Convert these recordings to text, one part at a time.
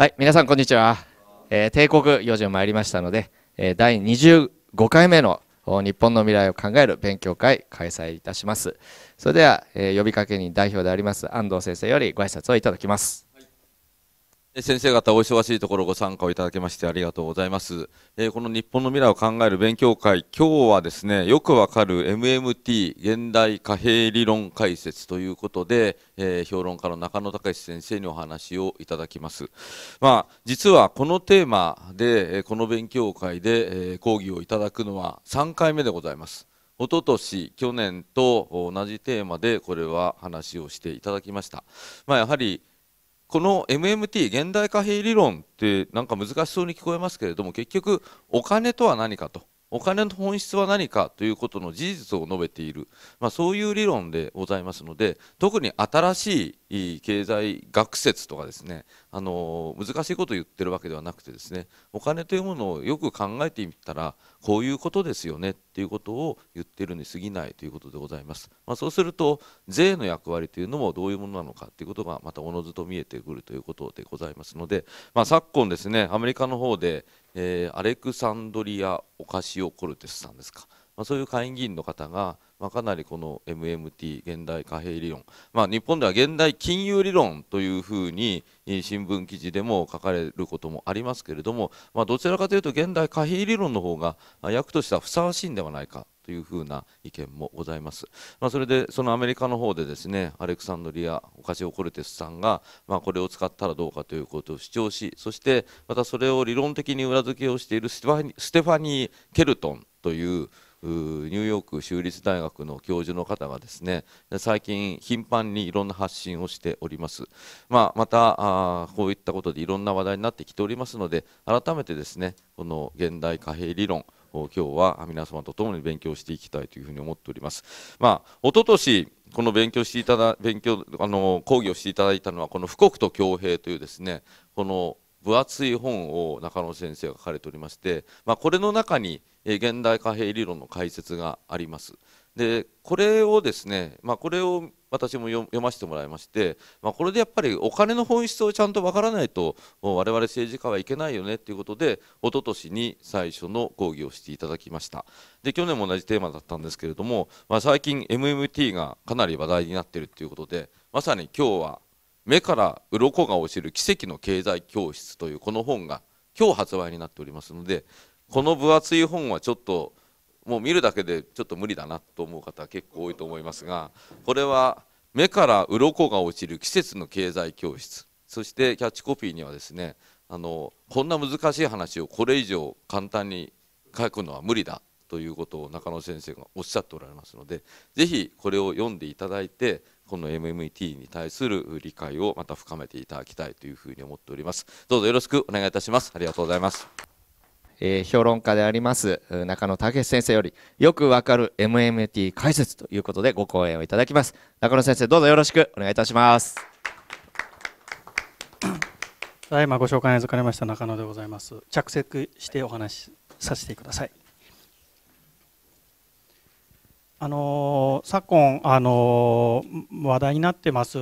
はい、皆さんこんにちは。えー、帝国4時を参りましたので、えー、第25回目の日本の未来を考える勉強会開催いたします。それでは、えー、呼びかけに代表であります安藤先生よりご挨拶をいただきます。先生方お忙しいところご参加をいただきましてありがとうございます。えー、この日本の未来を考える勉強会、今日はですね、よくわかる MMT 現代貨幣理論解説ということで、えー、評論家の中野隆先生にお話をいただきます。まあ、実はこのテーマで、この勉強会で、えー、講義をいただくのは3回目でございます。おととし、去年と同じテーマでこれは話をしていただきました。まあ、やはりこの MMT 現代貨幣理論ってなんか難しそうに聞こえますけれども結局お金とは何かとお金の本質は何かということの事実を述べている、まあ、そういう理論でございますので特に新しい経済学説とかですねあの難しいことを言っているわけではなくてですねお金というものをよく考えてみたらこういうことですよねっていうことを言っているに過ぎないということでございます、まあ、そうすると税の役割というのもどういうものなのかということがまたおのずと見えてくるということでございますので、まあ、昨今ですねアメリカの方でえー、アレクサンドリア・オカシオ・コルテスさんですか、まあ、そういう下院議員の方が、まあ、かなりこの MMT 現代貨幣理論、まあ、日本では現代金融理論というふうに新聞記事でも書かれることもありますけれども、まあ、どちらかというと現代貨幣理論の方が役としてはふさわしいんではないかというふうな意見もございます。まあ、それでそのアメリカの方でですねアレクサンドリア・オカシオ・コルテスさんが、まあ、これを使ったらどうかということを主張しそしてまたそれを理論的に裏付けをしているステファニー・ケルトンというニューヨーク州立大学の教授の方がですね最近頻繁にいろんな発信をしております、まあ、またこういったことでいろんな話題になってきておりますので改めてですねこの現代貨幣理論今日は皆様と共に勉強していきたいというふうに思っております。まあ、一昨年この勉強していただ勉強あの講義をしていただいたのはこの「富国と強兵」というですねこの分厚い本を中野先生が書かれておりまして、まあ、これの中に現代貨幣理論の解説があります。でこれをですね、まあ、これを私も読ませてもらいまして、まあ、これでやっぱりお金の本質をちゃんとわからないともう我々政治家はいけないよねということで一昨年に最初の講義をしていただきましたで去年も同じテーマだったんですけれども、まあ、最近 MMT がかなり話題になっているということでまさに今日は目から鱗が落ちる奇跡の経済教室というこの本が今日発売になっておりますのでこの分厚い本はちょっともう見るだけでちょっと無理だなと思う方結構多いと思いますがこれは目から鱗が落ちる季節の経済教室そしてキャッチコピーにはですねあのこんな難しい話をこれ以上簡単に書くのは無理だということを中野先生がおっしゃっておられますので是非これを読んでいただいてこの MMT に対する理解をまた深めていただきたいというふうに思っておりますどうぞよろしくお願いいたしますありがとうございますえー、評論家であります中野武先生よりよくわかる MMT 解説ということでご講演をいただきます中野先生どうぞよろしくお願いいたしますはいまご紹介に預かりました中野でございます着席してお話しさせてくださいあの昨今、あの話題になってます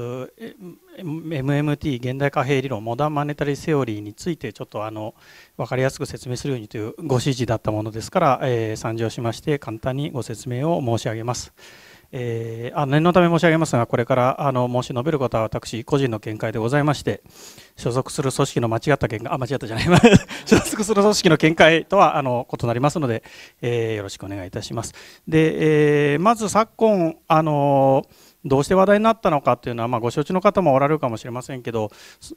MMT 現代貨幣理論モダンマネタリーセオリーについてちょっとあの分かりやすく説明するようにというご指示だったものですから、えー、参上しまして簡単にご説明を申し上げます。えー、あ念のため申し上げますが、これからあの申し述べることは私、個人の見解でございまして、所属する組織の間違った見解、あ、間違ったじゃない、所属する組織の見解とはあの異なりますので、えー、よろしくお願いいたします。で、えー、まず昨今、あのーどうして話題になったのかっていうのは、まあ、ご承知の方もおられるかもしれませんけど、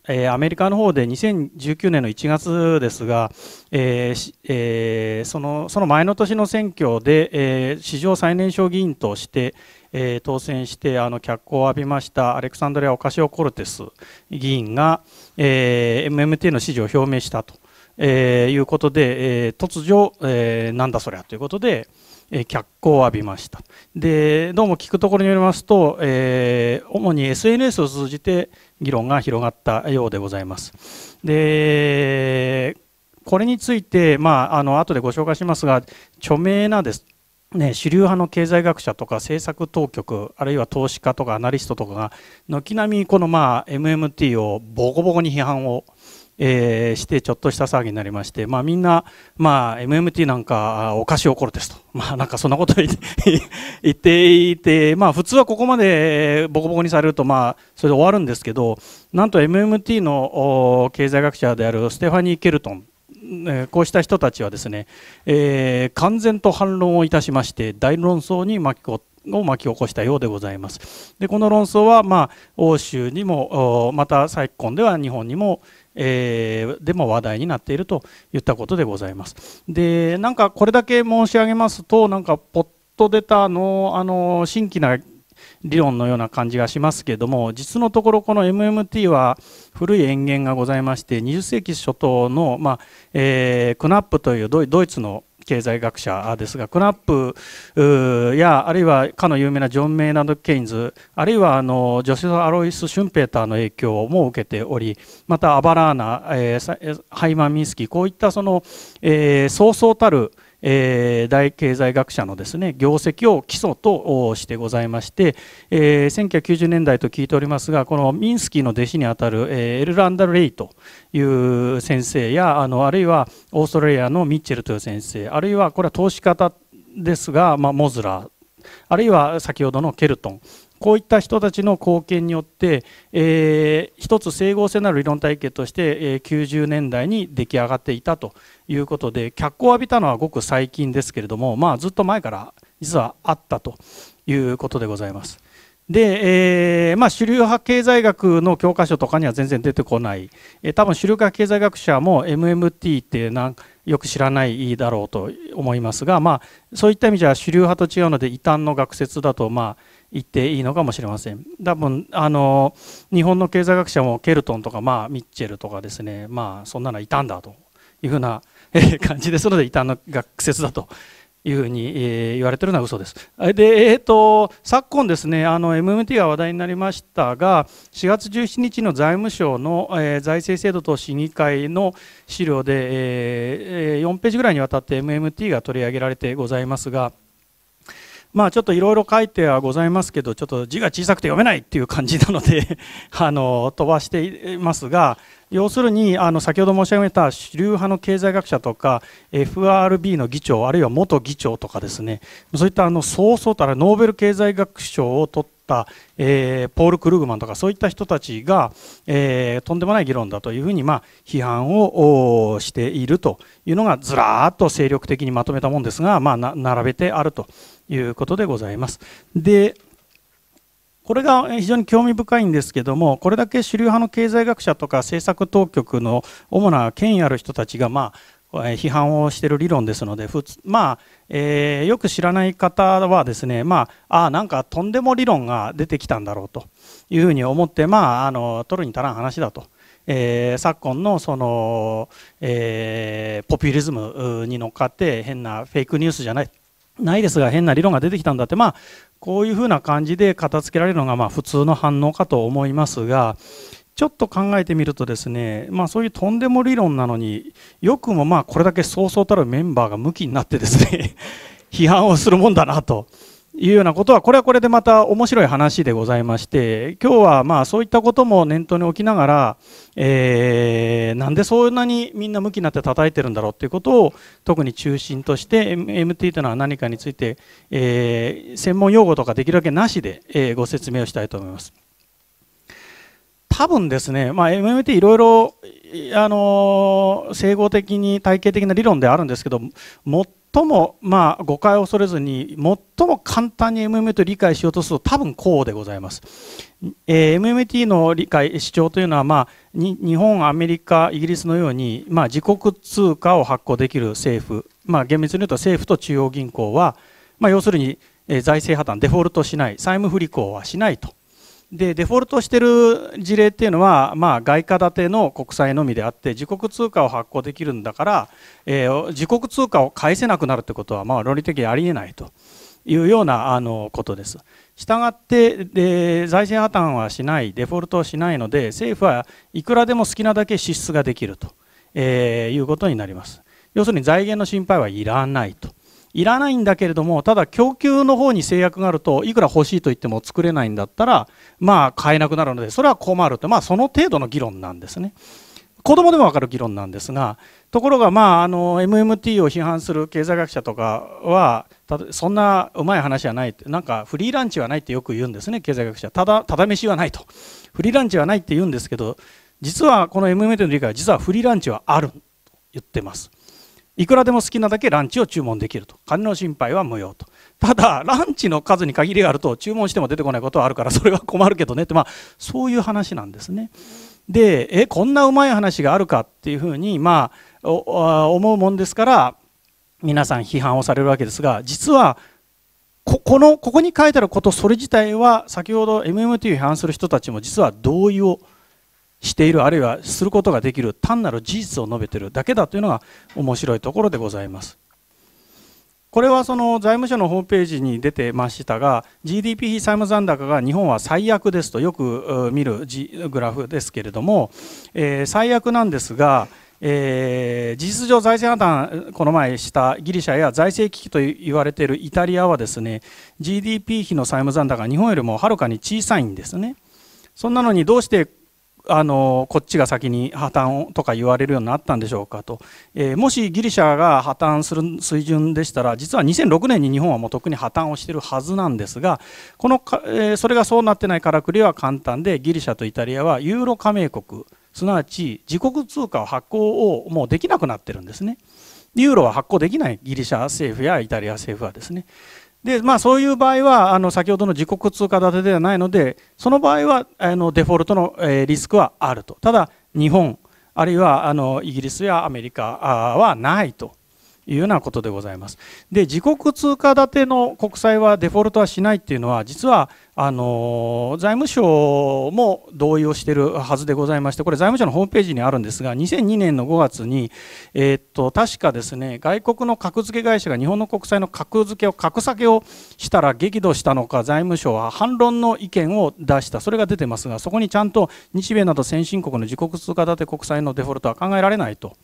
えー、アメリカの方で2019年の1月ですが、えーえー、そのその前の年の選挙で、えー、史上最年少議員として、えー、当選してあの脚光を浴びましたアレクサンドリア・オカシオ・コルテス議員が、えー、MMT の支持を表明したと、えー、いうことで、えー、突如、えー、なんだそりゃということで、え脚光を浴びましたでどうも聞くところによりますと、えー、主に SNS を通じて議論が広がったようでございますでこれについて、まあ、あの後でご紹介しますが著名なですね、主流派の経済学者とか政策当局あるいは投資家とかアナリストとかが軒並みこのまあ MMT をボコボコに批判を、えー、してちょっとした騒ぎになりまして、まあ、みんな、まあ、MMT なんかお菓子起ころですと、まあ、なんかそんなこと言って いて、まあ、普通はここまでボコボコにされると、まあ、それで終わるんですけどなんと MMT の経済学者であるステファニー・ケルトンこうした人たちはですね、えー、完全と反論をいたしまして大論争に巻き込を巻き起こしたようでございます。でこの論争は、まあ、欧州にもまた昨今では日本にも、えー、でも話題になっているといったことでございます。でなんかこれだけ申し上げますとなんかポット出たのあの新規な理論のような感じがしますけれども実のところこの MMT は古い塩原がございまして20世紀初頭の、まあえー、クナップというドイツの経済学者ですがクナップやあるいはかの有名なジョン・メイナード・ケインズあるいはあのジョセフ・アロイス・シュンペーターの影響も受けておりまたアバラーナ、えー、ハイマン・ミンスキーこういったその、えー、そうそうたる、えー、大経済学者のですね業績を基礎としてございまして、えー、1990年代と聞いておりますがこのミンスキーの弟子にあたる、えー、エルランダ・レイという先生やあのあるいはオーストラリアのミッチェルという先生あるいはこれは投資家ですが、まあ、モズラーあるいは先ほどのケルトンこういった人たちの貢献によって、えー、一つ整合性のある理論体系として、えー、90年代に出来上がっていたということで脚光を浴びたのはごく最近ですけれども、まあ、ずっと前から実はあったということでございます。で、えー、まあ、主流派経済学の教科書とかには全然出てこない、えー、多分主流派経済学者も MMT ってなんよく知らないだろうと思いますが、まあ、そういった意味じゃ主流派と違うので異端の学説だと、まあ言っていいのかもしれません多分あの日本の経済学者もケルトンとか、まあ、ミッチェルとかですねまあそんなのいたんだというふうな 感じですので異端の学説だというふうに言われてるのは嘘です。で、えーと、昨今ですねあの MMT が話題になりましたが4月17日の財務省の、えー、財政制度と市議会の資料で、えー、4ページぐらいにわたって MMT が取り上げられてございますが。まあちょっといろいろ書いてはございますけどちょっと字が小さくて読めないっていう感じなので あの飛ばしていますが要するにあの先ほど申し上げた主流派の経済学者とか FRB の議長あるいは元議長とかですねそういったあのそうそうたらノーベル経済学賞を取ってた、、えー、ポール・クルーグマンとかそういった人たちが、えー、とんでもない議論だというふうに、まあ、批判をしているというのがずらーっと精力的にまとめたもんですが、まあ、並べてあるということでございます。でこれが非常に興味深いんですけどもこれだけ主流派の経済学者とか政策当局の主な権威ある人たちがまあ批判をしている理論ですので、まあえー、よく知らない方はですね、まあ、あなんかとんでも理論が出てきたんだろうというふうに思って、まあ、あの取るに足らん話だと。えー、昨今のその、えー、ポピュリズムに乗っかって変なフェイクニュースじゃないないですが変な理論が出てきたんだって、まあ、こういうふうな感じで片付けられるのがまあ普通の反応かと思いますが、ちょっと考えてみるとですね、まあ、そういうとんでも理論なのによくもまあこれだけそうそうたるメンバーが向きになってですね 批判をするもんだなというようなことはこれはこれでまた面白い話でございまして今日はまあそういったことも念頭に置きながら、えー、なんでそんなにみんな向きになって叩いてるんだろうということを特に中心として MT というのは何かについて、えー、専門用語とかできるだけなしで、えー、ご説明をしたいと思います。多分ですね、まあ、MMT いろいろ、あのー、整合的に体系的な理論であるんですけど最も、まあ、誤解を恐れずに最も簡単に MMT を理解しようとすると多分こうでございます、えー、MMT の理解主張というのは、まあ、日本アメリカイギリスのように、まあ、自国通貨を発行できる政府、まあ、厳密に言うと政府と中央銀行は、まあ、要するに、え財政破綻デフォルトしない債務不履行はしないとでデフォルトしてる事例っていうのは、まあ、外貨建ての国債のみであって自国通貨を発行できるんだから、えー、自国通貨を返せなくなるってことは、まあ、論理的にありえないというようなあのことです。したがってで財政破綻はしないデフォルトをしないので政府はいくらでも好きなだけ支出ができると、えー、いうことになります。要するに財源の心配はいらないと。いらないんだけれどもただ供給の方に制約があるといくら欲しいと言っても作れないんだったらまあ買えなくなるのでそれは困るとまあその程度の議論なんですね。子供でも分かる議論なんですがところが、まあ、あの MMT を批判する経済学者とかはそんなうまい話はないなんかフリーランチはないってよく言うんですね経済学者ただただ飯はないとフリーランチはないって言うんですけど実はこの MMT の理解は実はフリーランチはあると言ってますいくらでも好きなだけランチを注文できると金の心配は無用とただランチの数に限りがあると注文しても出てこないことはあるからそれは困るけどねってまあそういう話なんですねでえこんなうまい話があるかっていうふうにまあ思うもんですから皆さん批判をされるわけですが実はここのここに書いてあることそれ自体は先ほど MMT を批判する人たちも実は同意をしてしているあるいはすることができる単なる事実を述べているだけだというのが面白いところでございます。これはその財務省のホームページに出てましたが GDP 比債務残高が日本は最悪ですとよく見るグラフですけれども、えー、最悪なんですが、えー、事実上財政破綻この前したギリシャや財政危機と言われているイタリアはですね GDP 比の債務残高が日本よりもはるかに小さいんですね。そんなのにどうしてあのこっちが先に破綻とか言われるようになったんでしょうかと、えー、もしギリシャが破綻する水準でしたら実は2006年に日本はもう特に破綻をしているはずなんですがこのか、えー、それがそうなってないからくりは簡単でギリシャとイタリアはユーロ加盟国すなわち自国通貨を発行をもうできなくなってるんですね。ユーロは発行できないギリシャ政府やイタリア政府はですね。でまあ、そういう場合はあの先ほどの自国通貨建てではないのでその場合はあのデフォルトの、えリスクはあるとただ日本あるいはあのイギリスやアメリカはないというようなことでございます。で自国通貨建ての国債はデフォルトはしないっていうのは実はあの財務省も同意をしているはずでございましてこれ財務省のホームページにあるんですが2002年の5月に、えー、っと確かですね外国の格付け会社が日本の国債の格付けを格下げをしたら激怒したのか財務省は反論の意見を出したそれが出てますがそこにちゃんと日米など先進国の自国通貨建て国債のデフォルトは考えられないと。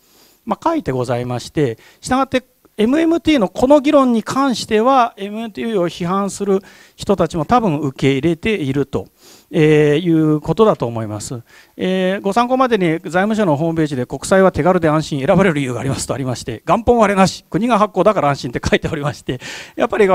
まあ、書いてございましてしたがって MMT のこの議論に関しては MMT を批判する人たちも多分受け入れていると、えー、いうことだと思います、えー、ご参考までに財務省のホームページで国債は手軽で安心選ばれる理由がありますとありまして元本割れなし国が発行だから安心って書いておりましてやっぱり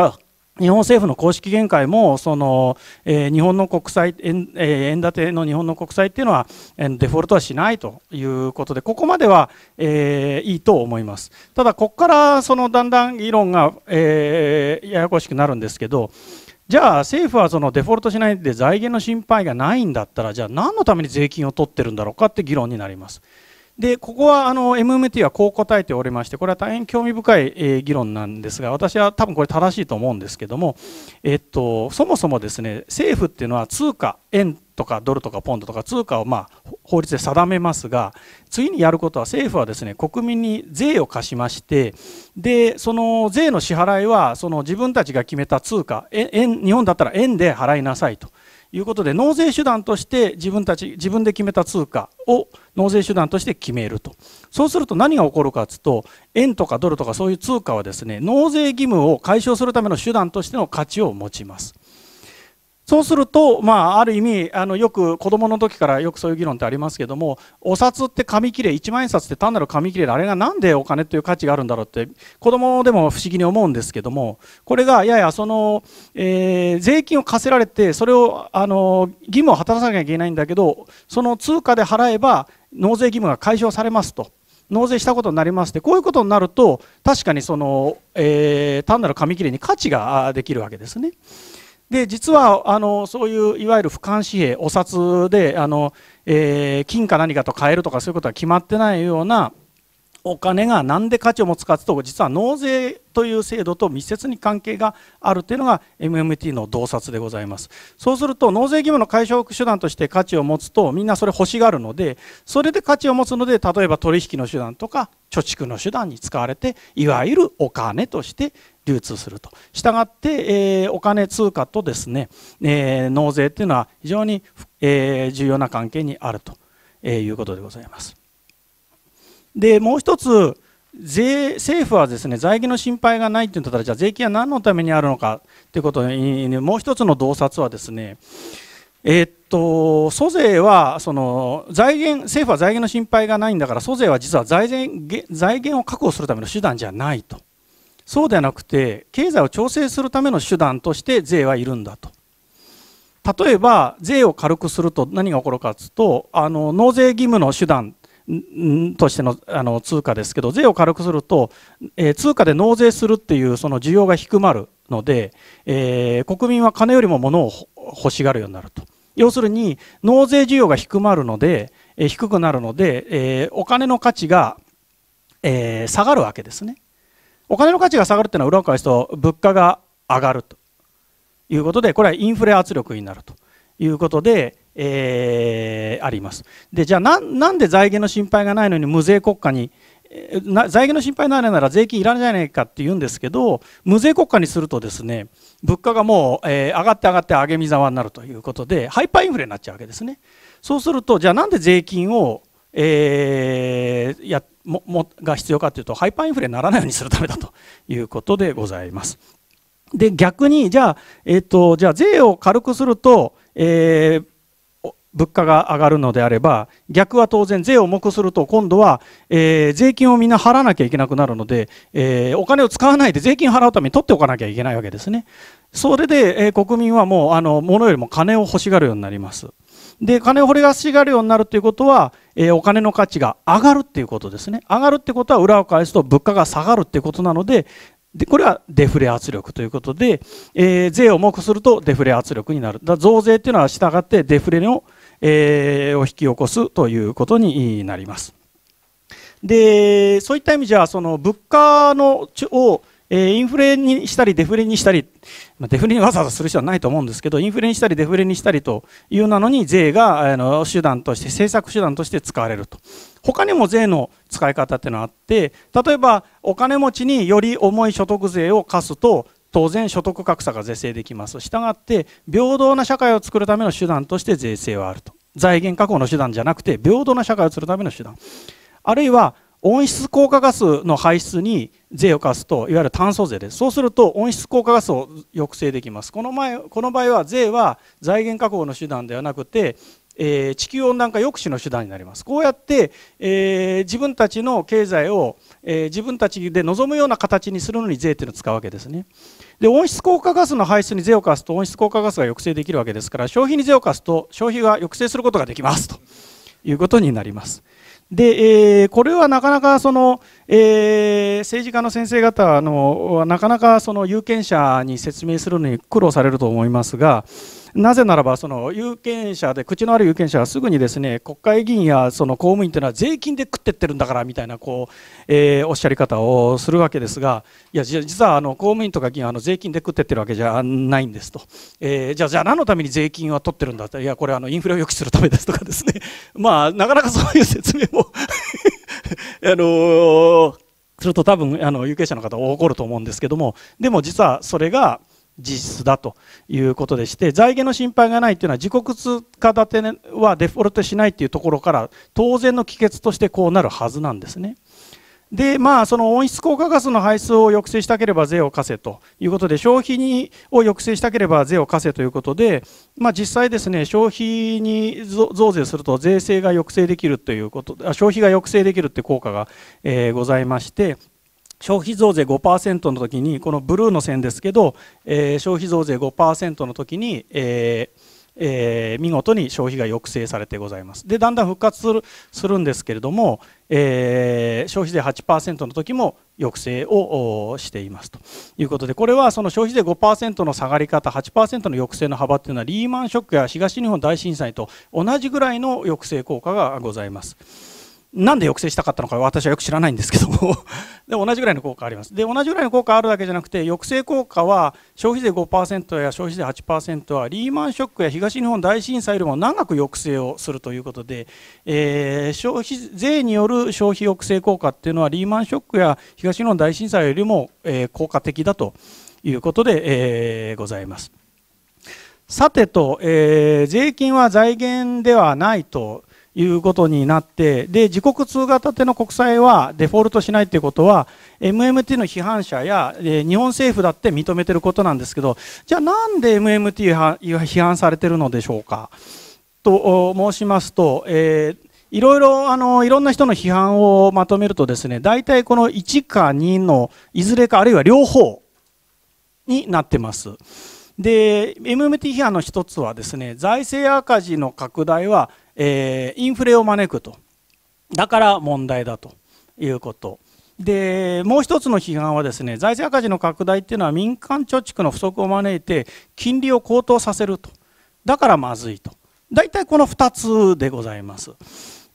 日本政府の公式見解もその、えー、日本の国債円,、えー、円建ての日本の国債っていうのは、えー、デフォルトはしないということでここまでは、えー、いいと思いますただここからそのだんだん議論が、えー、ややこしくなるんですけどじゃあ政府はそのデフォルトしないで財源の心配がないんだったらじゃあ何のために税金を取ってるんだろうかって議論になります。でここはあの MMT はこう答えておりましてこれは大変興味深い、え議論なんですが私は多分これ正しいと思うんですけども、えっと、そもそもですね政府っていうのは通貨円とかドルとかポンドとか通貨をまあ法律で定めますが次にやることは政府はですね国民に税を課しましてでその税の支払いはその自分たちが決めた通貨円日本だったら円で払いなさいと。いうことで納税手段として自分たち自分で決めた通貨を納税手段として決めるとそうすると何が起こるかというと円とかドルとかそういう通貨はですね納税義務を解消するための手段としての価値を持ちますそうすると、まあ、ある意味あのよく子供の時からよくそういう議論ってありますけどもお札って紙切れ1万円札って単なる紙切れであれが何でお金という価値があるんだろうって子供でも不思議に思うんですけどもこれがややその、えー、税金を課せられてそれをあの義務を果たさなきゃいけないんだけどその通貨で払えば納税義務が解消されますと。納税したことになりましてこういうことになると確かにその、えー、単なる紙切れに価値ができるわけですね。で実はあのそういういわゆる俯瞰紙幣お札であの、えー、金か何かと買えるとかそういうことは決まってないようなお金が何で価値を持つかというと実は納税という制度と密接に関係があるというのが MMT の洞察でございますそうすると納税義務の解消手段として価値を持つとみんなそれ欲しがるのでそれで価値を持つので例えば取引の手段とか貯蓄の手段に使われていわゆるお金として流通すると。したがって、えー、お金通貨とですね、えー、納税というのは非常に、えー、重要な関係にあると、えー、いうことでございます。でもう一つ税政府はですね財源の心配がないとて言ったらじゃあ税金は何のためにあるのかということにもう一つの洞察はですねえー、っと租税はその財源政府は財源の心配がないんだから租税は実は財源財源を確保するための手段じゃないとそうではなくて経済を調整するための手段として税はいるんだと例えば税を軽くすると何が起こるかというとあの納税義務の手段としてのあの通貨ですけど税を軽くすると、えー、通貨で納税するっていうその需要が低まるので、えー、国民は金よりも物を欲しがるようになると要するに納税需要が低まるので、えー、低くなるので、えお金の価値が、え下がるわけですねお金の価値が下がるっていうのは裏を返すと物価が上がるということでこれはインフレ圧力になるということで、えー、ありますでじゃあなんで財源の心配がないのに無税国家にな財源の心配ないなら税金いらないじゃないかって言うんですけど無税国家にするとですね物価がもう、えー、上がって上がって上げみざわになるということでハイパーインフレになっちゃうわけですねそうするとじゃあなんで税金をえー、やももが必要かというとハイパーインフレにならないようにするためだということでございます。で逆にじゃあ,、えーと、じゃあ税を軽くすると、えー、物価が上がるのであれば逆は当然税を重くすると今度は、えー、税金をみんな払わなきゃいけなくなるので、えー、お金を使わないで税金払うために取っておかなきゃいけないわけですね。それで、え国民はもうあの物よりも金を欲しがるようになります。で金を掘りがしがるようになるということは、えー、お金の価値が上がるっていうことですね上がるってことは裏を返すと物価が下がるっていうことなのででこれはデフレ圧力ということで、えー、税を重くするとデフレ圧力になるだ増税というのは従ってデフレの、えー、を引き起こすということになりますでそういった意味じゃその物価のをえインフレにしたりデフレにしたり、まデフレにわざわざする人はないと思うんですけど、インフレにしたりデフレにしたりというなのに、税があの手段として、政策手段として使われると。他にも税の使い方っていうのがあって、例えばお金持ちにより重い所得税を課すと、当然所得格差が是正できます。したがって、平等な社会を作るための手段として税制はあると。財源確保の手段じゃなくて、平等な社会を作るための手段。あるいは、温室効果ガスの排出に税を課すといわゆる炭素税ですそうすると温室効果ガスを抑制できますこの前この場合は税は財源確保の手段ではなくて、えー、地球温暖化抑止の手段になりますこうやって、えー、自分たちの経済を、えー、自分たちで望むような形にするのに税っていうのを使うわけですねで温室効果ガスの排出に税を課すと温室効果ガスが抑制できるわけですから消費に税を課すと消費が抑制することができますということになります。で、えー、これはなかなかその、えー、政治家の先生方のなかなかその有権者に説明するのに苦労されると思いますが、なぜならばその有権者で口のある有権者はすぐにですね国会議員やその公務員というのは税金で食ってってるんだからみたいなこう、えー、おっしゃり方をするわけですがいや実はあの公務員とか議員はあの税金で食ってってるわけじゃないんですと、えー、じゃあじゃあ何のために税金は取ってるんだっていやこれあのインフレを抑止するためですとかですね まあなかなかそういう説明も あのー、すると多分あの有権者の方は怒ると思うんですけどもでも実はそれが実だということでして財源の心配がないというのは自国通貨建てはデフォルトしないというところから当然の帰結としてこうなるはずなんですね。でまあ、その温室効果ガスの排出を抑制したければ税を課せということで消費にを抑制したければ税を課せということで、まあ、実際、ですね消費に増税すると税制が抑制できるということ消費が抑制できるという効果が、えー、ございまして消費増税5%の時にこのブルーの線ですけど、えー、消費増税5%の時に、えーえー、見事に消費が抑制されてございますでだんだん復活するするんですけれども、えー、消費税8%の時も抑制をしていますということでこれはその消費税5%の下がり方8%の抑制の幅というのはリーマンショックや東日本大震災と同じぐらいの抑制効果がございます。なんで抑制したかったのか私はよく知らないんですけども で同じぐらいの効果ありますで同じぐらいの効果あるだけじゃなくて抑制効果は消費税5%や消費税8%はリーマンショックや東日本大震災よりも長く抑制をするということで、えー、消費税による消費抑制効果っていうのはリーマンショックや東日本大震災よりも、えー、効果的だということで、えー、ございます。さてと、えー、税金は財源ではないということになって、で、自国通貨建ての国債はデフォルトしないということは、MMT の批判者や、え日本政府だって認めてることなんですけど、じゃあなんで MMT は批判されてるのでしょうか。と申しますと、えーいろいろ、あの、いろんな人の批判をまとめるとですね、大体この1か2のいずれかあるいは両方になってます。で、MMT 批判の一つはですね、財政赤字の拡大はえー、インフレを招くとだから問題だということでもう1つの批判はですね財政赤字の拡大っていうのは民間貯蓄の不足を招いて金利を高騰させるとだからまずいと大体この2つでございます。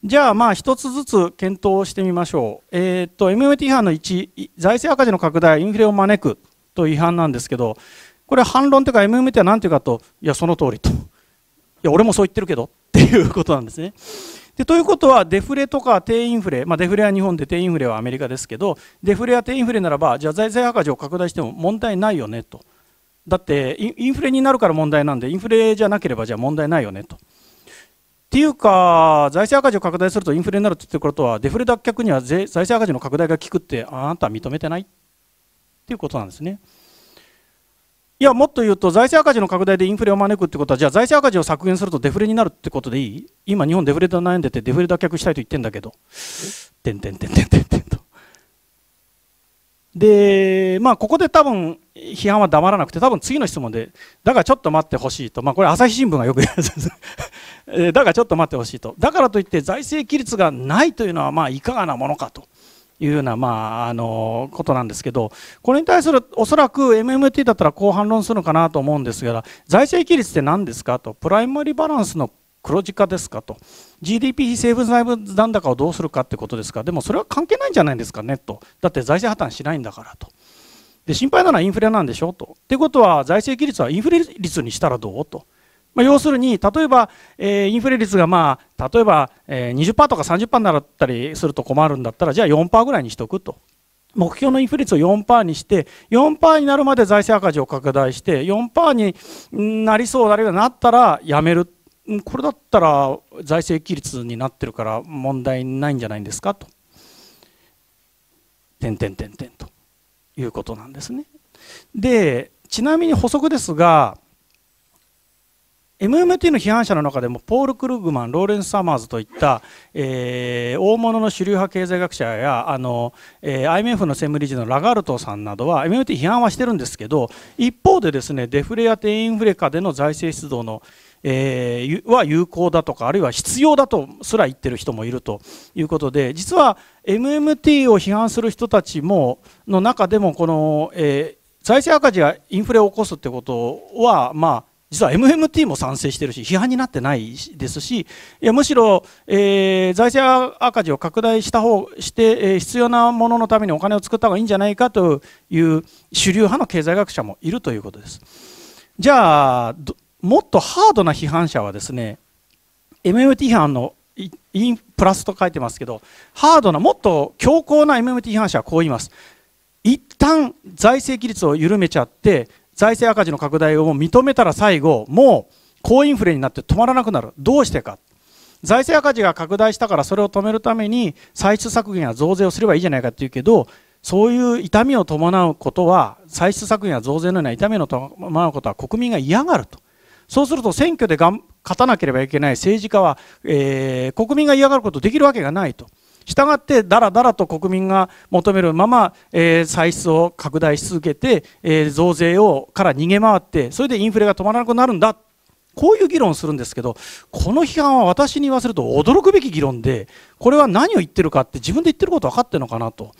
じゃあ、まあ、一つずつ検討してみましょう。えっ、ー、と、MMT 違反の1、財政赤字の拡大、インフレを招くという違反なんですけど、これ反論というか、MMT は何ていうかと、いや、その通りと。や俺もそう言ってるけどっていうことなんですね。でということはデフレとか低インフレ、まあ、デフレは日本で低インフレはアメリカですけどデフレや低インフレならばじゃあ財政赤字を拡大しても問題ないよねとだってインフレになるから問題なんでインフレじゃなければじゃあ問題ないよねと。っていうか財政赤字を拡大するとインフレになるってうことはデフレ脱却には財政赤字の拡大が効くってあなたは認めてないっていうことなんですね。いや、もっと言うと、財政赤字の拡大でインフレを招くってことは、じゃあ財政赤字を削減するとデフレになるってことでいい今、日本デフレで悩んでて、デフレ脱却したいと言ってんだけど、てんてんてんてんてんてんと。で、まあ、ここで多分、批判は黙らなくて、多分次の質問で、だからちょっと待ってほしいと、まあ、これ、朝日新聞がよく言うやつ だからちょっと待ってほしいと、だからといって、財政規律がないというのは、まあ、いかがなものかと。いうような、まあ、あのことなんですけどこれに対するおそらく MMT だったらこう反論するのかなと思うんですが財政規律って何ですかとプライマリバランスの黒字化ですかと GDP 非成分財務残高をどうするかってことですかでもそれは関係ないんじゃないですかねとだって財政破綻しないんだからとで心配なのはインフレなんでしょとってことは財政規律はインフレ率にしたらどうとまあ、要するに、例えば、えー、インフレ率が、まあ、例えば、えー、20%とか30%になったりすると困るんだったら、じゃあ4%ぐらいにしておくと。目標のインフレ率を4%にして、4%になるまで財政赤字を拡大して、4%になりそう、だればなったらやめる。これだったら財政規律になってるから問題ないんじゃないんですかと。点点点点ということなんですね。で、ちなみに補足ですが、MMT の批判者の中でもポール・クルーグマンローレンス・サマーズといった、えー、大物の主流派経済学者やあの、えー、IMF の専務理事のラガルトさんなどは MMT 批判はしてるんですけど一方でですねデフレや低インフレ下での財政出動のえー、は有効だとかあるいは必要だとすら言ってる人もいるということで実は MMT を批判する人たちもの中でもこの、えー、財政赤字がインフレを起こすってことはまあ実は MMT も賛成してるし、批判になってないですし、いやむしろ、えー、財政赤字を拡大した方して、えー、必要なもののためにお金を作った方がいいんじゃないかという主流派の経済学者もいるということです。じゃあ、もっとハードな批判者はですね、MMT 批判のインプラスと書いてますけど、ハードな、もっと強硬な MMT 批判者はこう言います。一旦財政規律を緩めちゃって、財政赤字の拡大を認めたら最後もう高インフレになって止まらなくなるどうしてか財政赤字が拡大したからそれを止めるために歳出削減や増税をすればいいじゃないかっていうけどそういう痛みを伴うことは歳出削減や増税のような痛みを伴うことは国民が嫌がるとそうすると選挙でがん勝たなければいけない政治家は、えー、国民が嫌がることできるわけがないと。したがってだらだらと国民が求めるまま、えー、歳出を拡大し続けて、えー、増税をから逃げ回ってそれでインフレが止まらなくなるんだこういう議論をするんですけどこの批判は私に言わせると驚くべき議論でこれは何を言ってるかって自分で言ってること分かってるのかなと。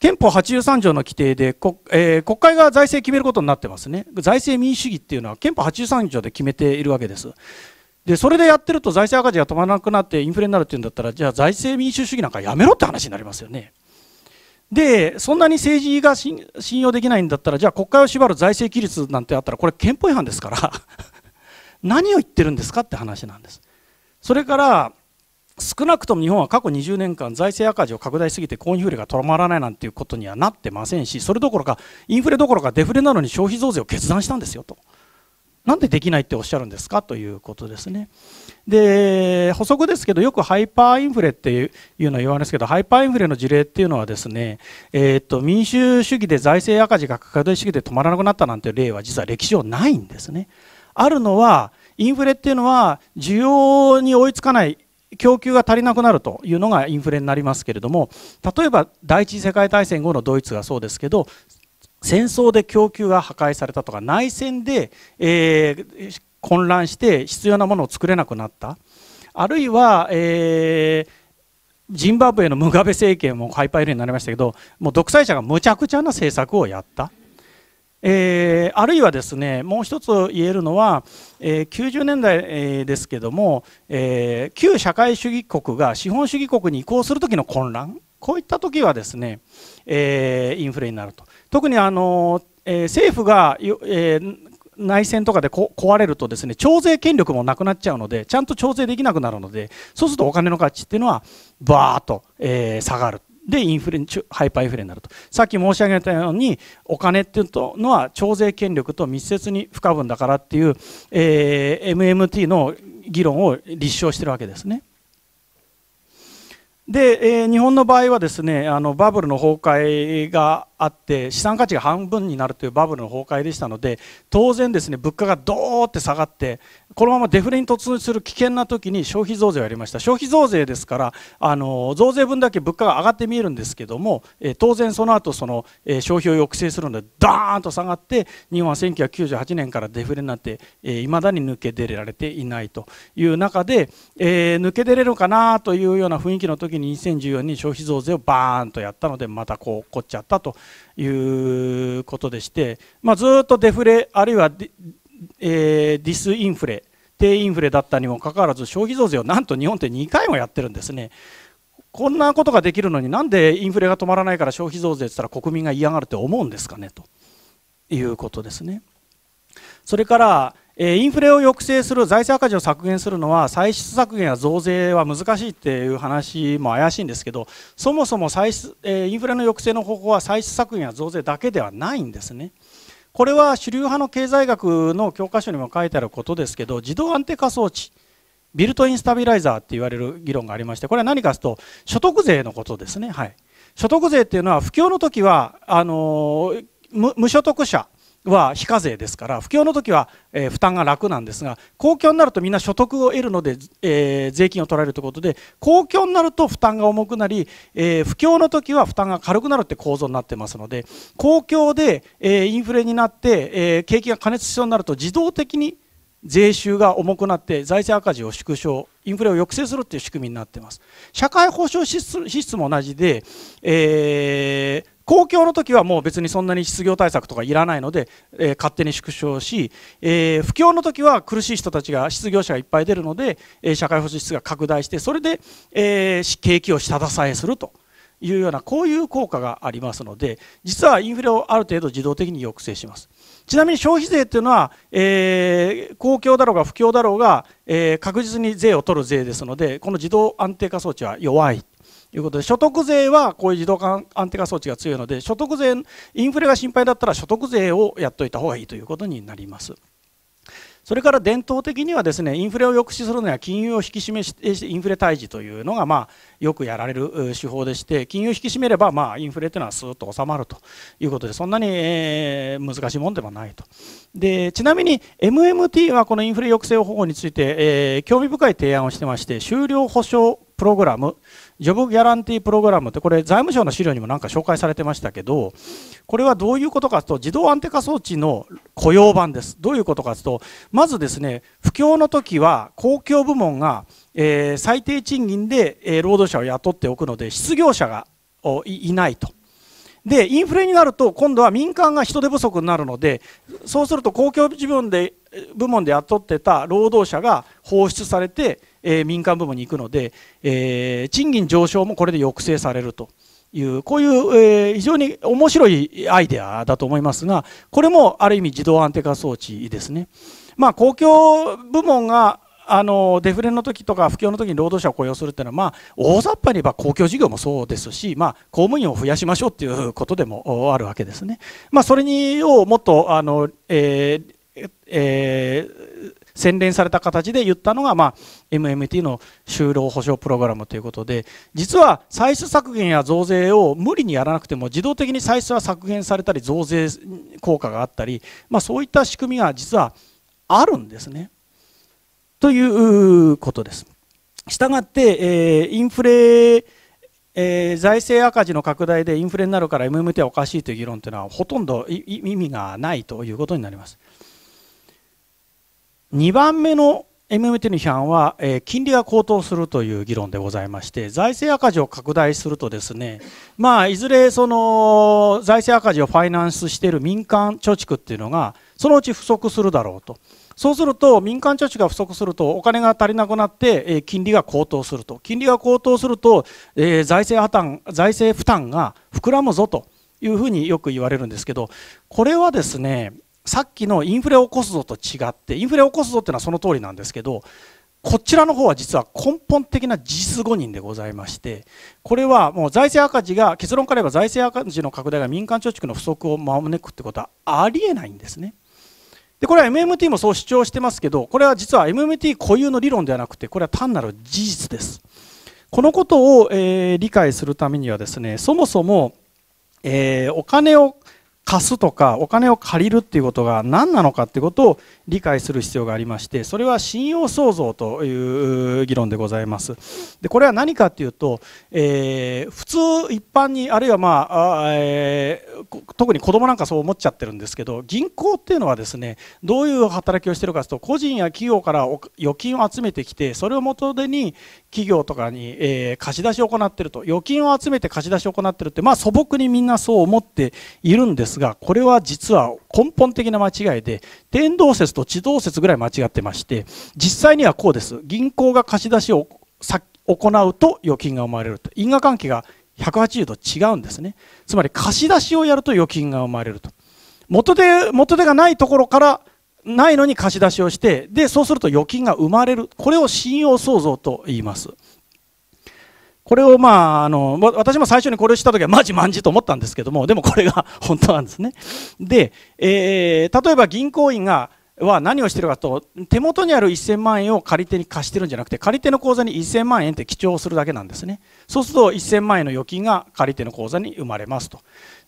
憲法83条の規定で国,、えー、国会が財政を決めることになってますね、財政民主主義っていうのは憲法83条で決めているわけです。でそれでやってると財政赤字が止まらなくなってインフレになるっていうんだったらじゃあ財政民主主義なんかやめろって話になりますよね。でそんなに政治が信用できないんだったらじゃあ国会を縛る財政規律なんてあったらこれ憲法違反ですから 何を言ってるんですかって話なんです。それから少なくとも日本は過去20年間財政赤字を拡大しすぎて高インフレが止まらないなんていうことにはなってませんしそれどころかインフレどころかデフレなのに消費増税を決断したんですよと。なんでできないっておっしゃるんですかということですね。で、補足ですけど、よくハイパーインフレっていうのは言われますけど、ハイパーインフレの事例っていうのはですね、えー、っと、民主主義で財政赤字が拡大主義で止まらなくなったなんていう例は実は歴史上ないんですね。あるのは、インフレっていうのは需要に追いつかない供給が足りなくなるというのがインフレになりますけれども例えば第一次世界大戦後のドイツがそうですけど戦争で供給が破壊されたとか内戦で、えー、混乱して必要なものを作れなくなったあるいは、えージンバブエのムガベ政権もハイパイルになりましたけどもう独裁者がむちゃくちゃな政策をやった、えー、あるいはですねもう一つ言えるのは、えー、90年代、えー、ですけども、えー、旧社会主義国が資本主義国に移行する時の混乱こういった時はですね、えー、インフレになると特にあの、えー、政府が、えー、内戦とかで壊れるとですね徴税権力もなくなっちゃうのでちゃんと徴税できなくなるのでそうするとお金の価値っていうのはバーっと、えー、下がる。でインフレハイパーインフレになるとさっき申し上げたようにお金っていうのは徴税権力と密接に不可分だからっていう、えー、MMT の議論を立証してるわけですね。で、えー、日本の場合はですねあのバブルの崩壊があって資産価値が半分になるというバブルの崩壊でしたので当然ですね物価がどーって下がってこのままデフレに突入する危険な時に消費増税をやりました消費増税ですからあの増税分だけ物価が上がって見えるんですけども、当然その後その、消費を抑制するのでダーンと下がって日本は1998年からデフレになっていま、だに抜け出られていないという中で、えー、抜け出れるかなというような雰囲気の時に2014年に消費増税をバーンとやったのでまたこう起こっちゃったということでして、まあ、ずっとデフレあるいはデ,、えー、ディスインフレ低インフレだったにもかかわらず消費増税をなんと日本って2回もやってるんですね。こんなことができるのになんでインフレが止まらないから消費増税って言ったら国民が嫌がるって思うんですかねということですね。それからインフレを抑制する財政赤字を削減するのは歳出削減や増税は難しいっていう話も怪しいんですけどそもそも歳出インフレの抑制の方法は歳出削減や増税だけではないんですね。これは主流派の経済学の教科書にも書いてあることですけど自動安定化装置ビルトインスタビライザーって言われる議論がありましてこれは何かというと所得税のことですね。はい、所得税っていうのは不況の時はあの無所得者は非課税ですから不況の時は、えー、負担が楽なんですが公共になるとみんな所得を得るので、えー、税金を取られるということで公共になると負担が重くなり、えー、不況の時は負担が軽くなるって構造になってますので公共で、えインフレになって、え景気が過熱しそうになると自動的に税収が重くなって財政赤字を縮小インフレを抑制するという仕組みになっています社会保障支出も同じで、えー公共の時はもう別にそんなに失業対策とかいらないので、えー、勝手に縮小し、えー、不況の時は苦しい人たちが失業者がいっぱい出るので、えー、社会保障支出が拡大してそれで、え景気を下支えするというようなこういう効果がありますので実はインフレをある程度自動的に抑制しますちなみに消費税というのは、え公共だろうが不況だろうが、え確実に税を取る税ですのでこの自動安定化装置は弱いいうことで所得税はこういう自動化安定化装置が強いので所得税インフレが心配だったら所得税をやっといた方がいいということになります。それから伝統的にはですねインフレを抑止するのは金融を引き締めしてインフレ退治というのがまあよくやられる手法でして金融を引き締めればまあインフレというのはすーッと収まるということでそんなに難しいものではないとでちなみに MMT はこのインフレ抑制方法について、えー、興味深い提案をしてまして終了保障プログラムジョブギャランティープログラムってこれ財務省の資料にもなんか紹介されてましたけどこれはどういうことかと自動安定化装置の雇用版ですどういうことかとまずですね不況の時は公共部門が、えー、最低賃金で、えー、労働者を雇っておくので失業者がいないと。でインフレになると今度は民間が人手不足になるのでそうすると公共部門で部門で雇ってた労働者が放出されてえー、民間部門に行くので、えー、賃金上昇もこれで抑制されると。いうこういう、えー、非常に面白いアイデアだと思いますがこれもある意味自動安定化装置ですね。まあ、公共部門があのデフレの時とか不況の時に労働者を雇用するっていうのは、まあ、大雑把に言えば公共事業もそうですし、まあ、公務員を増やしましょうっていうことでもあるわけですね。まあ、それにをもっとあの、えーえー洗練された形で言ったのが、まあ、MMT の就労保障プログラムということで実は歳出削減や増税を無理にやらなくても自動的に歳出は削減されたり増税効果があったり、まあ、そういった仕組みが実はあるんですね。ということです。したがって、えー、インフレえー、財政赤字の拡大でインフレになるから MMT はおかしいという議論というのはほとんど意味がないということになります。2番目の MMT の批判は、え金利が高騰するという議論でございまして財政赤字を拡大するとですね、まあ、いずれその財政赤字をファイナンスしている民間貯蓄っていうのがそのうち不足するだろうと。そうすると民間貯蓄が不足するとお金が足りなくなって金利が高騰すると金利が高騰すると財政破綻財政負担が膨らむぞというふうによく言われるんですけどこれはですねさっきのインフレを起こすぞと違ってインフレを起こすぞっていうのはその通りなんですけどこちらの方は実は根本的な実質誤認でございましてこれはもう財政赤字が結論から言えば財政赤字の拡大が民間貯蓄の不足を招くってことはありえないんですね。でこれは MMT もそう主張してますけどこれは実は MMT 固有の理論ではなくてこれは単なる事実です。このことを、えー、理解するためにはですねそもそも、えー、お金を貸すとかお金を借りるっていうことが何なのかってことを理解する必要がありましてそれは信用創造という議論でございますでこれは何かっていうと、えー、普通一般にあるいはまあ、えー、特に子供なんかそう思っちゃってるんですけど銀行っていうのはですねどういう働きをしてるかというと個人や企業から預金を集めてきてそれを元手に企業とかに、えー、貸し出しを行ってると預金を集めて貸し出しを行ってるってまあ素朴にみんなそう思っているんですですがこれは実は根本的な間違いで天動説と地動説ぐらい間違ってまして実際にはこうです銀行が貸し出しを行うと預金が生まれると因果関係が180度違うんですねつまり貸し出しをやると預金が生まれると元手元手がないところからないのに貸し出しをしてでそうすると預金が生まれるこれを信用創造と言います。これをまああの私も最初にこれをした時はマジマンジと思ったんですけどもでもこれが本当なんですねで、えー、例えば銀行員がは何をしてるかと手元にある1000万円を借り手に貸してるんじゃなくて借り手の口座に1000万円って記帳するだけなんですねそうすると1000万円の預金が借り手の口座に生まれますと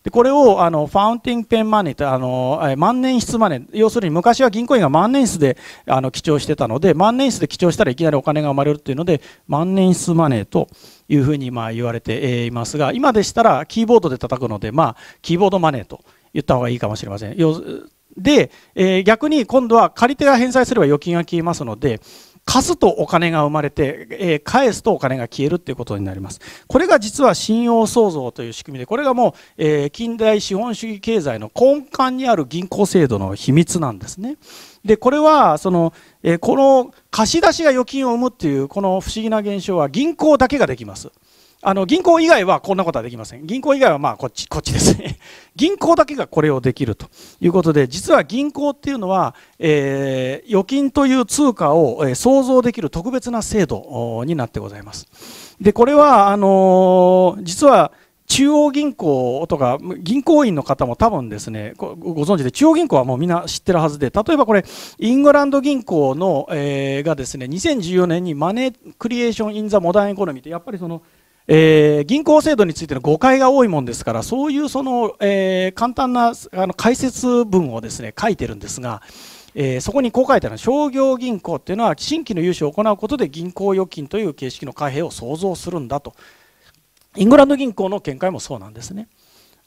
でこれをあのファウンティングペンマネーとあの万年筆マネー要するに昔は銀行員が万年筆であの記帳してたので万年筆で記帳したらいきなりお金が生まれるっていうので万年筆マネーというふうにまあ言われていますが今でしたらキーボードで叩くのでまあキーボードマネーと言った方がいいかもしれません。で、えー、逆に今度は借り手が返済すれば預金が消えますので、貸すとお金が生まれて、えー、返すとお金が消えるっていうことになります。これが実は信用創造という仕組みで、これがもう、えー、近代資本主義経済の根幹にある銀行制度の秘密なんですね。で、これは、その、えー、この貸し出しが預金を生むっていう、この不思議な現象は銀行だけができます。あの銀行以外はこんなことはできません。銀行以外はまあこっちこっちですね。銀行だけがこれをできるということで、実は銀行っていうのは、えー、預金という通貨を創造できる特別な制度になってございます。で、これはあのー、実は中央銀行とか銀行員の方も多分ですねご存知で中央銀行はもうみんな知ってるはずで例えばこれイングランド銀行の、えー、がですね2014年にマネークリエーション・イン・ザ・モダン・エコノミーってやっぱりそのえー、銀行制度についての誤解が多いもんですからそういうその、えー、簡単なあの解説文をですね書いてるんですが、えー、そこにこう書いてある商業銀行っていうのは新規の融資を行うことで銀行預金という形式の貨幣を創造するんだとイングランド銀行の見解もそうなんですね。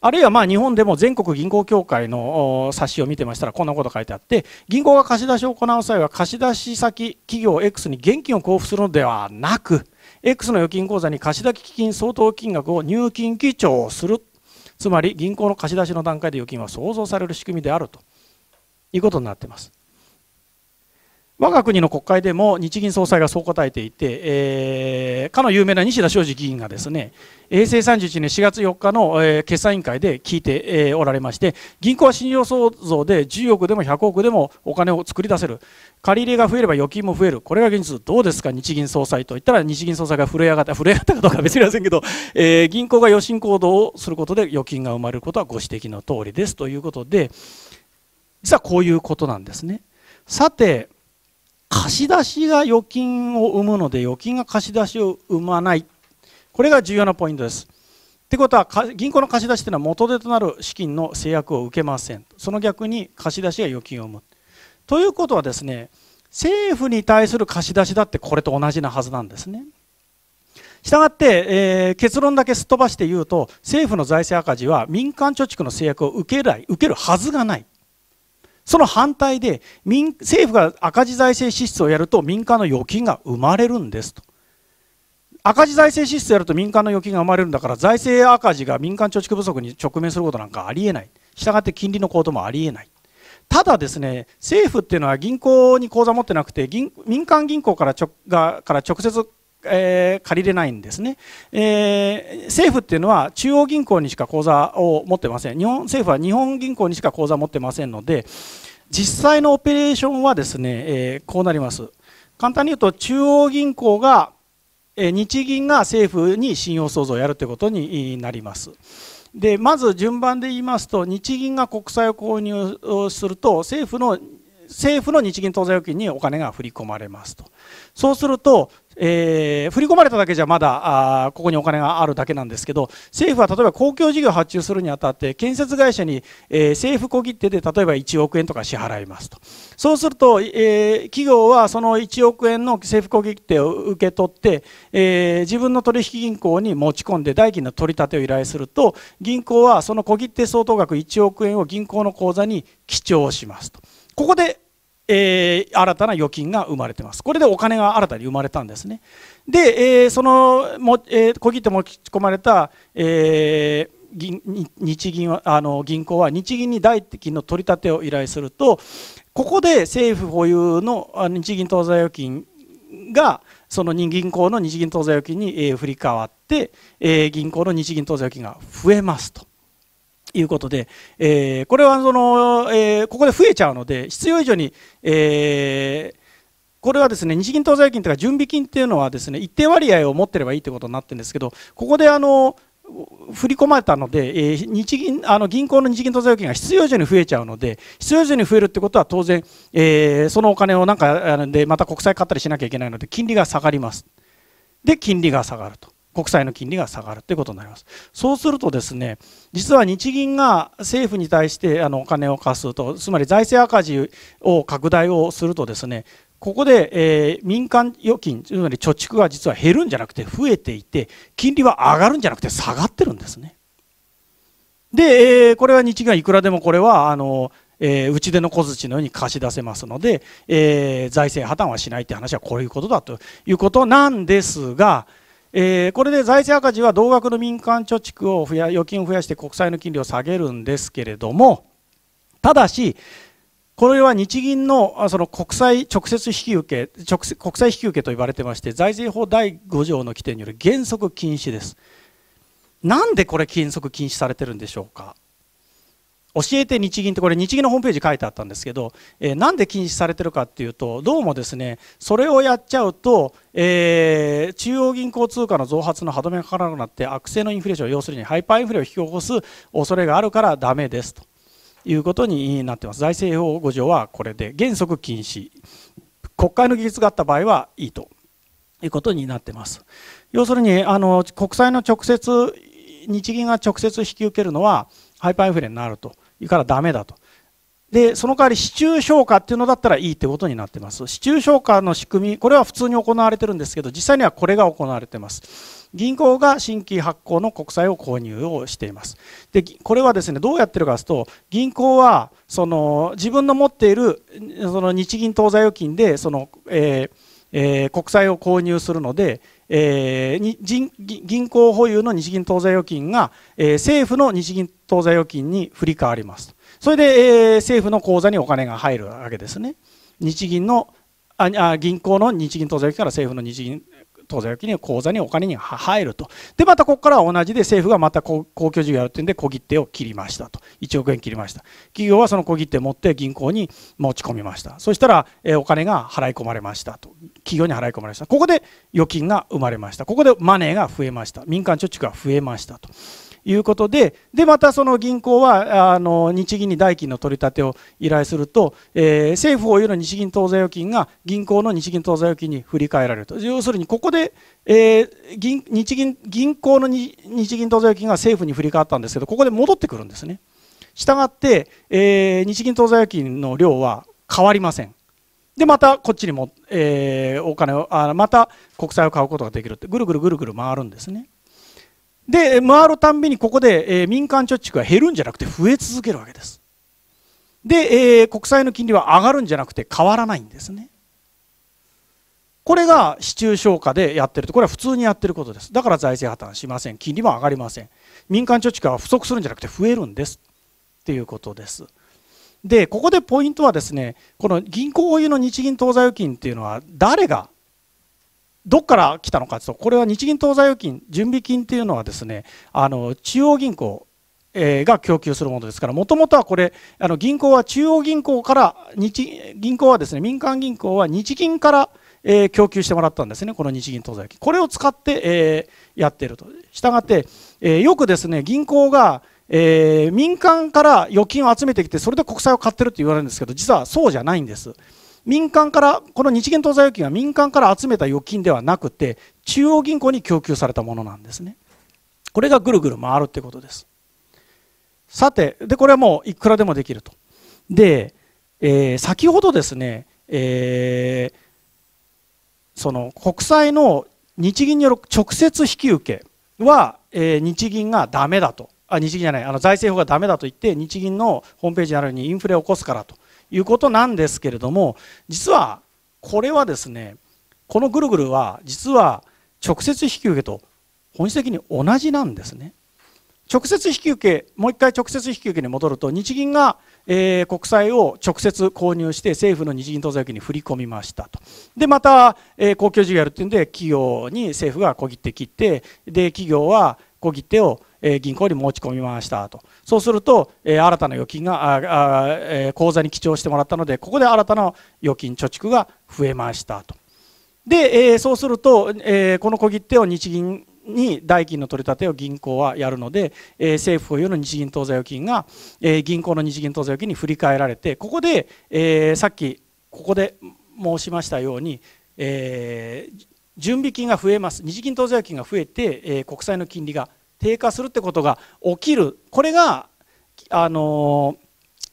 あるいはまあ日本でも全国銀行協会の冊子を見てましたらこんなこと書いてあって銀行が貸し出しを行う際は貸し出し先企業 X に現金を交付するのではなく X の預金口座に貸出基金相当金額を入金基調するつまり銀行の貸し出しの段階で預金は想像される仕組みであるということになっています我が国の国会でも日銀総裁がそう答えていて、えー、かの有名な西田昌司議員がですね平成31年4月4日の、えー、決算委員会で聞いて、えー、おられまして銀行は信用創造で10億でも100億でもお金を作り出せる借り入れが増えれば預金も増えるこれが現実どうですか日銀総裁と言ったら日銀総裁が震え上がった震え上がったかどうかは別にありませんけど、えー、銀行が余震行動をすることで預金が生まれることはご指摘の通りですということで実はこういうことなんですね。さて貸し出しが預金を生むので預金が貸し出しを生まないこれが重要なポイントです。ってことは銀行の貸し出しというのは元手となる資金の制約を受けませんその逆に貸し出しが預金を生むということはですね政府に対する貸し出しだってこれと同じなはずなんですねしたがって、えー、結論だけすっ飛ばして言うと政府の財政赤字は民間貯蓄の制約を受けない受けるはずがないその反対で民政府が赤字財政支出をやると民間の預金が生まれるんですと赤字財政支出をやると民間の預金が生まれるんだから財政赤字が民間貯蓄不足に直面することなんかありえないしたがって金利の高騰もありえないただですね政府っていうのは銀行に口座持ってなくて民間銀行からちょがから直接えー、借りれないんですね、えー、政府っていうのは中央銀行にしか口座を持ってません日本政府は日本銀行にしか口座を持ってませんので実際のオペレーションはですね、えー、こうなります簡単に言うと中央銀行が、え日銀が政府に信用創造をやるということになりますでまず順番で言いますと日銀が国債を購入すると政府の政府の日銀当座預金にお金が振り込まれますとそうするとえー、振り込まれただけじゃまだあここにお金があるだけなんですけど政府は例えば公共事業を発注するにあたって建設会社に、えー、政府小切手で例えば1億円とか支払いますとそうすると、えー、企業はその1億円の政府小切手を受け取って、えー、自分の取引銀行に持ち込んで代金の取り立てを依頼すると銀行はその小切手相当額1億円を銀行の口座に記帳しますと。ここでえー、新たな預金が生まれてます。これでお金が新たに生まれたんですね。で、えー、そのも、えー、小切手持ち込まれた、えー、日銀はあの銀行は日銀に代金の取り立てを依頼するとここで政府保有の日銀当座預金がその銀行の日銀当座預金に、え振り替わって、え銀行の日銀当座預金が増えますと。いうことで、えー、これはその、えー、ここで増えちゃうので、必要以上に、えー、これはですね日銀当座預金というか準備金っていうのはですね一定割合を持ってればいいということになってるんですけどここであの振り込まれたので、えー、日銀あの銀行の日銀当座預金が必要以上に増えちゃうので必要以上に増えるってことは当然、えー、そのお金をなんかでまた国債買ったりしなきゃいけないので金利が下がりますで金利が下がると国債の金利が下がるということになります。そうするとですね、実は日銀が政府に対してあのお金を貸すと、つまり財政赤字を拡大をするとですね、ここで、えー、民間預金、つまり貯蓄が実は減るんじゃなくて増えていて、金利は上がるんじゃなくて下がってるんですね。で、えー、これは日銀はいくらでもこれは、あの、え打ち出の小槌のように貸し出せますので、えー、財政破綻はしないという話はこういうことだということなんですが、えー、これで財政赤字は同額の民間貯蓄を増や預金を増やして国債の金利を下げるんですけれどもただしこれは日銀のその国債直接引き受け直接国債引き受けと言われてまして財政法第5条の規定による原則禁止ですなんでこれ原則禁止されてるんでしょうか教えて日銀ってこれ日銀のホームページ書いてあったんですけど、えー、なんで禁止されてるかっていうとどうもですねそれをやっちゃうと、えー、中央銀行通貨の増発の歯止めがかからなくなって悪性のインフレーション要するにハイパーインフレを引き起こす恐れがあるからダメですということになってます財政法5条はこれで原則禁止国会の議決があった場合はいいということになってます要するにあの国債の直接日銀が直接引き受けるのはハイパーインフレになるというからダメだと。で、その代わり市中消化っていうのだったらいいってことになってます。市中消化の仕組み、これは普通に行われてるんですけど、実際にはこれが行われてます。銀行が新規発行の国債を購入をしています。で、これはですね、どうやってるかというと、銀行は、その、自分の持っている、その日銀当座預金で、その、えーえー、国債を購入するので、えー、銀行保有の日銀当座預金が、えー、政府の日銀当座預金に振り替わりますそれで、えー、政府の口座にお金が入るわけですね日銀のああ銀行の日銀当座預金から政府の日銀当座預金に口座にお金に入るとでまたここからは同じで政府がまた公共事業やるっていうんで小切手を切りましたと1億円切りました企業はその小切手を持って銀行に持ち込みましたそしたら、えー、お金が払い込まれましたと企業に払い込まれましたここで預金が生まれましたここでマネーが増えました民間貯蓄が増えましたということででまたその銀行はあの日銀に代金の取り立てを依頼すると、えー、政府保有の日銀当座預金が銀行の日銀当座預金に振り替えられると要するにここで、えー、銀日銀銀行の日銀当座預金が政府に振り替わったんですけどここで戻ってくるんですね。したがって、えー、日銀当座預金の量は変わりません。でまたこっちにも、えー、お金をあまた国債を買うことができるってぐるぐるぐるぐる回るんですねで回るたんびにここで、えー、民間貯蓄が減るんじゃなくて増え続けるわけですで、えー、国債の金利は上がるんじゃなくて変わらないんですねこれが市中消化でやってるとこれは普通にやってることですだから財政破綻しません金利も上がりません民間貯蓄は不足するんじゃなくて増えるんですっていうことですでここでポイントはですねこの銀行保有の日銀当座預金っていうのは誰がどこから来たのかとこれは日銀当座預金準備金っていうのはですねあの中央銀行が供給するものですからもともとはこれあの銀行は中央銀行から日銀行はですね民間銀行は日銀からえ供給してもらったんですね、この日銀当座預金。これを使って、えやっていると。したがって、えよくですね、銀行が、えー、民間から預金を集めてきてそれで国債を買ってるって言われるんですけど実はそうじゃないんです民間からこの日銀当座預金は民間から集めた預金ではなくて中央銀行に供給されたものなんですねこれがぐるぐる回るってことですさてでこれはもういくらでもできるとで、えー、先ほどですね、えー、その国債の日銀による直接引き受けは、えー、日銀がダメだとあ日銀じゃないあの財政法がダメだと言って日銀のホームページにあるようにインフレを起こすからということなんですけれども実はこれはですねこのぐるぐるは実は直接引き受けと本質的に同じなんですね。直接引き受けもう一回直接引き受けに戻ると日銀が、えー、国債を直接購入して政府の日銀当座預金に振り込みましたとでまた、えー、公共事業やるっていうんで企業に政府が小切手切ってで企業は、小切手を銀行に持ち込みましたとそうすると新たな預金が口座に記帳してもらったのでここで新たな預金貯蓄が増えましたとでそうするとこの小切手を日銀に代金の取り立てを銀行はやるので、え政府保有の日銀当座預金が、え銀行の日銀当座預金に振り替えられてここで、えさっきここで申しましたように、えー、準備金が増えます二次金当座預金が増えて、えー、国債の金利が低下するってことが起きるこれがあのー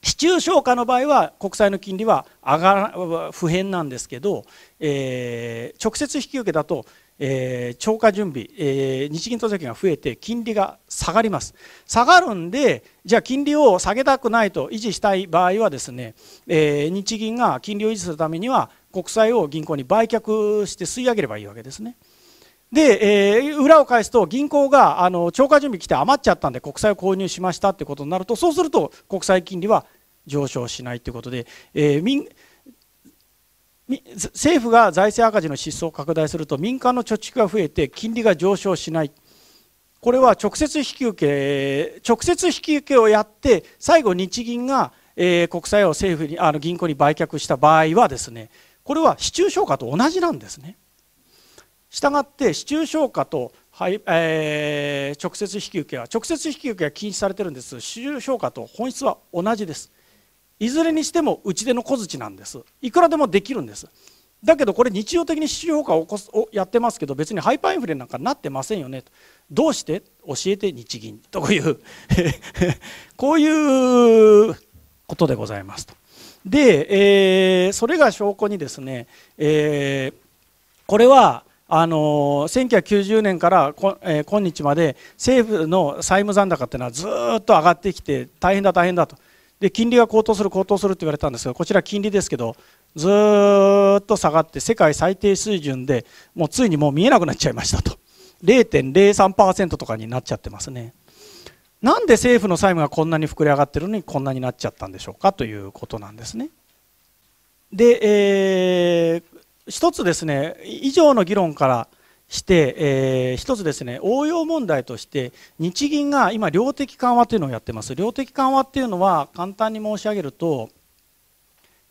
市中消化の場合は国債の金利は上がら不変なんですけど、えー、直接引き受けだと、えー、超過準備、えー、日銀当座金が増えて金利が下がります下がるんでじゃあ金利を下げたくないと維持したい場合はですね、えー、日銀が金利を維持するためには国債を銀行に売却して吸い上げればいいわけですね。で、えー、裏を返すと銀行があの超過準備来て余っちゃったんで国債を購入しましたってことになるとそうすると国債金利は上昇しないということで、えー、民政府が財政赤字の失踪を拡大すると民間の貯蓄が増えて金利が上昇しないこれは直接引き受け直接引き受けをやって最後日銀が、えー、国債を政府にあの銀行に売却した場合はですねこれは市中消化と同じなんですね。したがって市中消化と、はいえー、直接引き受けは直接引き受けは禁止されてるんです市中消化と本質は同じですいずれにしても打ち出の小槌なんですいくらでもできるんですだけどこれ日常的に市中消化を起こすをやってますけど別にハイパーインフレなんかなってませんよねどうして教えて日銀という こういうことでございますとで、えー、それが証拠にですね、えー、これはあの1990年からこ、えー、今日まで政府の債務残高っていうのはずっと上がってきて大変だ大変だとで金利が高騰する高騰するって言われたんですがこちら金利ですけどずっと下がって世界最低水準でもうついにもう見えなくなっちゃいましたと0.03%とかになっちゃってますね。なんで政府の債務がこんなに膨れ上がってるのにこんなになっちゃったんでしょうかということなんですね。で、えー、一つですね以上の議論からして、えー、一つですね応用問題として日銀が今量的緩和というのをやってます量的緩和っていうのは簡単に申し上げると、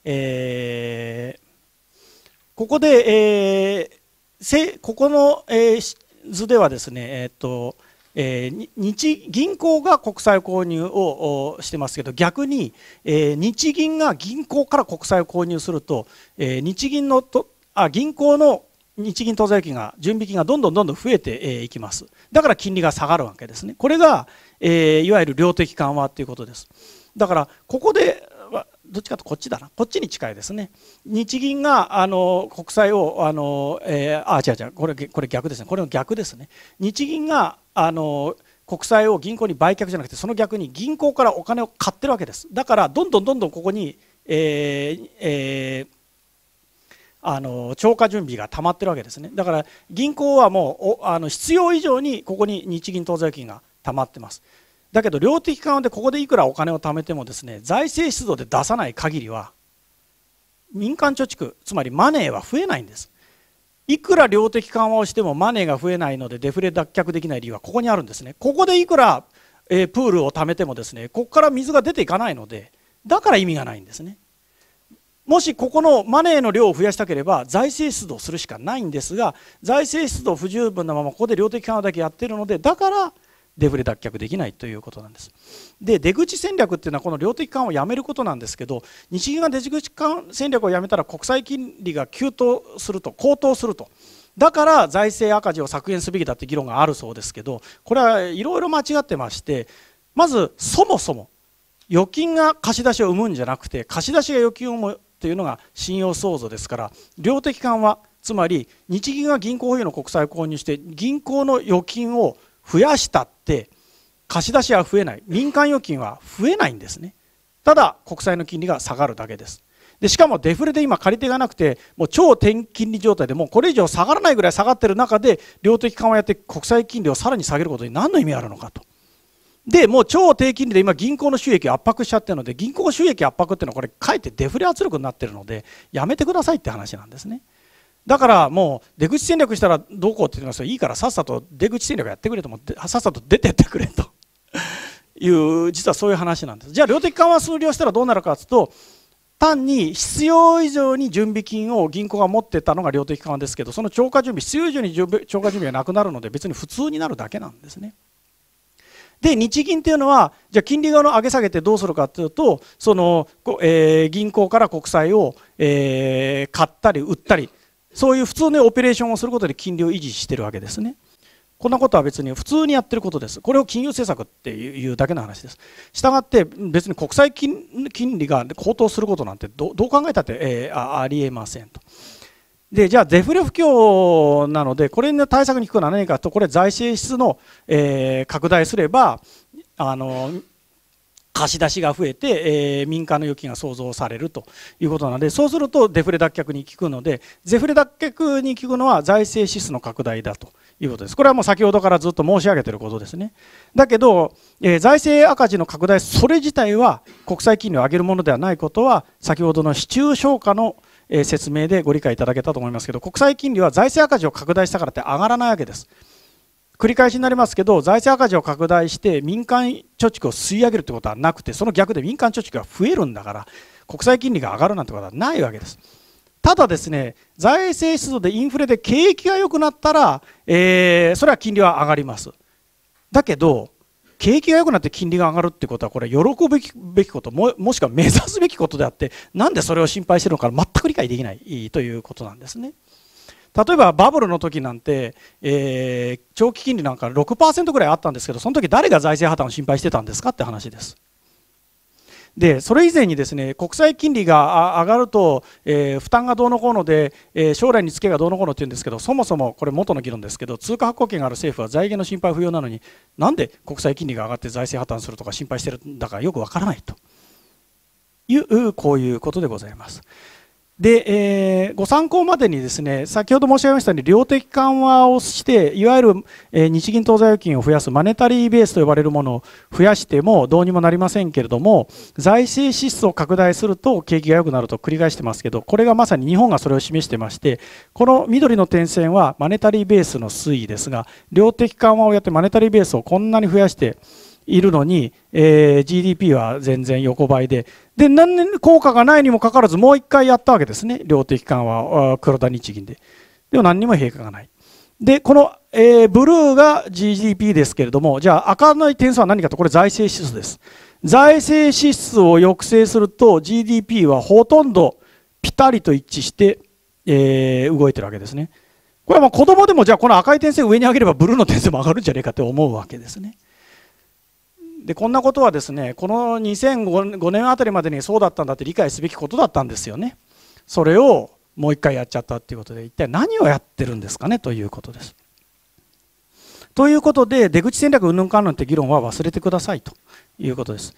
えー、ここで、えー、ここの、えー、図ではですね、えーとえー、日銀行が国債購入をしてますけど逆に、えー、日銀が銀行から国債を購入すると、えー、日銀のとあ銀行の日銀当座預金が準備金がどんどんどんどん増えていきますだから金利が下がるわけですねこれが、えー、いわゆる量的緩和ということですだからここでどっちかとこっちだな、こっちに近いですね、日銀があの国債をあの、えー、あ違う違うこれ、これ逆ですね、これの逆ですね、日銀があの国債を銀行に売却じゃなくて、その逆に銀行からお金を買ってるわけです、だからどんどんどんどんここに、えーえー、あの超過準備が溜まってるわけですね、だから銀行はもうおあの必要以上にここに日銀当座預金が溜まってます。だけど量的緩和でここでいくらお金を貯めてもですね財政出動で出さない限りは民間貯蓄つまりマネーは増えないんですいくら量的緩和をしてもマネーが増えないのでデフレ脱却できない理由はここにあるんですねここでいくら、えー、プールを貯めてもですねここから水が出ていかないのでだから意味がないんですねもしここのマネーの量を増やしたければ財政出動するしかないんですが財政出動不十分なままここで量的緩和だけやってるのでだからデフレ脱却できないということなんですで出口戦略っていうのはこの量的緩和をやめることなんですけど日銀が出口戦略をやめたら国債金利が急騰すると高騰するとだから財政赤字を削減すべきだって議論があるそうですけどこれはいろいろ間違ってましてまずそもそも預金が貸し出しを生むんじゃなくて貸し出しが預金を生むというのが信用創造ですから量的緩和つまり日銀が銀行保有の国債を購入して銀行の預金を増やしたって貸し出しは増えない民間預金は増えないんですねただ国債の金利が下がるだけですでしかもデフレで今借り手がなくてもう超低金利状態でもうこれ以上下がらないぐらい下がってる中で量的緩和やって国債金利をさらに下げることに何の意味あるのかとでもう超低金利で今銀行の収益圧迫しちゃってるので銀行収益圧迫っていうのはこれかえってデフレ圧力になってるのでやめてくださいって話なんですね。だからもう出口戦略したらどうこうって言ってますいいからさっさと出口戦略やってくれと思ってさっさと出てってくれと いう実はそういう話なんですじゃあ量的緩和数量したらどうなるかというと単に必要以上に準備金を銀行が持ってたのが量的緩和ですけどその超過準備必要以上に超過準備がなくなるので別に普通になるだけなんですね。で日銀というのはじゃあ金利側の上げ下げってどうするかというとその、えー、銀行から国債を、えー、買ったり売ったりそういう普通のオペレーションをすることで金利を維持してるわけですね。こんなことは別に普通にやってることです。これを金融政策っていうだけの話です。したがって別に国債金利が高騰することなんてどう考えたって、えー、ありえませんと。でじゃあデフレ不況なのでこれの対策に効くのは何かとこれ財政支出の、えー、拡大すればあの貸し出しが増えて、えー、民間の預金が創造されるということなのでそうするとデフレ脱却に効くのでデフレ脱却に効くのは財政支出の拡大だということですこれはもう先ほどからずっと申し上げていることですねだけど、えー、財政赤字の拡大それ自体は国際金利を上げるものではないことは先ほどの市中消化の説明でご理解いただけたと思いますけど国際金利は財政赤字を拡大したからって上がらないわけです。繰り返しになりますけど財政赤字を拡大して民間貯蓄を吸い上げるということはなくてその逆で民間貯蓄が増えるんだから国債金利が上がるなんてことはないわけです。ただですね財政出動でインフレで景気が良くなったら、えー、それは金利は上がります。だけど景気が良くなって金利が上がるってことはこれ喜ぶべきことももしくは目指すべきことであってなんでそれを心配してるのか全く理解できないということなんですね。例えばバブルの時なんて、えー、長期金利なんか6%ぐらいあったんですけどその時誰が財政破綻を心配してたんですかって話です。でそれ以前にですね国債金利が上がると、えー、負担がどうのこうので、えー、将来につけがどうのこうのって言うんですけどそもそもこれ元の議論ですけど通貨発行権がある政府は財源の心配不要なのになんで国債金利が上がって財政破綻するとか心配してるんだかよくわからないというこういうことでございます。で、えー、ご参考までにですね、先ほど申し上げましたように、量的緩和をして、いわゆる、えー、日銀当座預金を増やすマネタリーベースと呼ばれるものを増やしてもどうにもなりませんけれども、財政支出を拡大すると景気が良くなると繰り返してますけど、これがまさに日本がそれを示してまして、この緑の点線はマネタリーベースの推移ですが、量的緩和をやってマネタリーベースをこんなに増やして、いるのに、えー、GDP は全然横ばいでで何年効果がないにもかかわらずもう1回やったわけですね量的緩和黒田日銀ででも何にも変化がないでこの、えー、ブルーが GDP ですけれどもじゃあ赤の点数は何かとこれ財政支出です財政支出を抑制すると GDP はほとんどピタリと一致して、えー、動いてるわけですねこれはまあ子供でもじゃあこの赤い点線上に上げればブルーの点線も上がるんじゃねえかって思うわけですね。でこんなことはですねこの2005年あたりまでにそうだったんだって理解すべきことだったんですよねそれをもう一回やっちゃったっていうことで一体何をやってるんですかねということですということで出口戦略云々観論って議論は忘れてくださいということです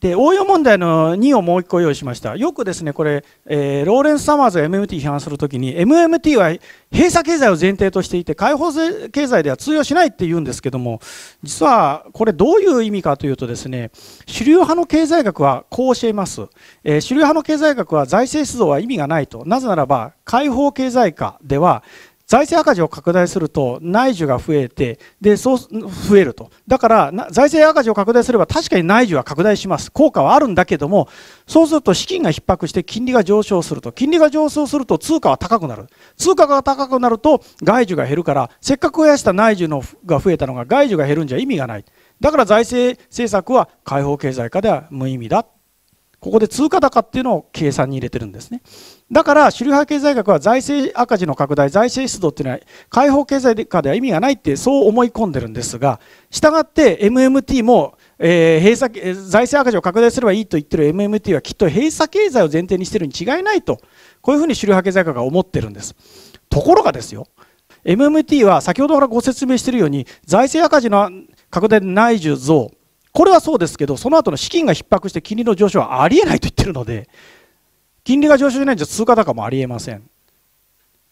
で応用問題の2をもう1個用意しましたよくですねこれ、えー、ローレンス・サマーズが MMT 批判するときに MMT は閉鎖経済を前提としていて開放経済では通用しないって言うんですけども実はこれどういう意味かというとですね主流派の経済学はこう教えます、えー、主流派の経済学は財政出動は意味がないとなぜならば開放経済化では財政赤字を拡大すると内需が増えてでそう増えるとだから財政赤字を拡大すれば確かに内需は拡大します効果はあるんだけどもそうすると資金が逼迫して金利が上昇すると金利が上昇すると通貨は高くなる通貨が高くなると外需が減るからせっかく増やした内需のが増えたのが外需が減るんじゃ意味がないだから財政政策は開放経済化では無意味だここで通貨高っていうのを計算に入れてるんですね。だから、主流派経済学は財政赤字の拡大、財政出動っていうのは、解放経済化では意味がないって、そう思い込んでるんですが、したがって MMT も、えー、閉鎖財政赤字を拡大すればいいと言ってる MMT はきっと閉鎖経済を前提にしてるに違いないと、こういうふうに主流派経済学が思ってるんです。ところがですよ、MMT は先ほどからご説明しているように、財政赤字の拡大で内需増、これはそうですけど、その後の資金が逼迫して金利の上昇はありえないと言ってるので、金利が上昇しないんじゃ通貨高もありえません。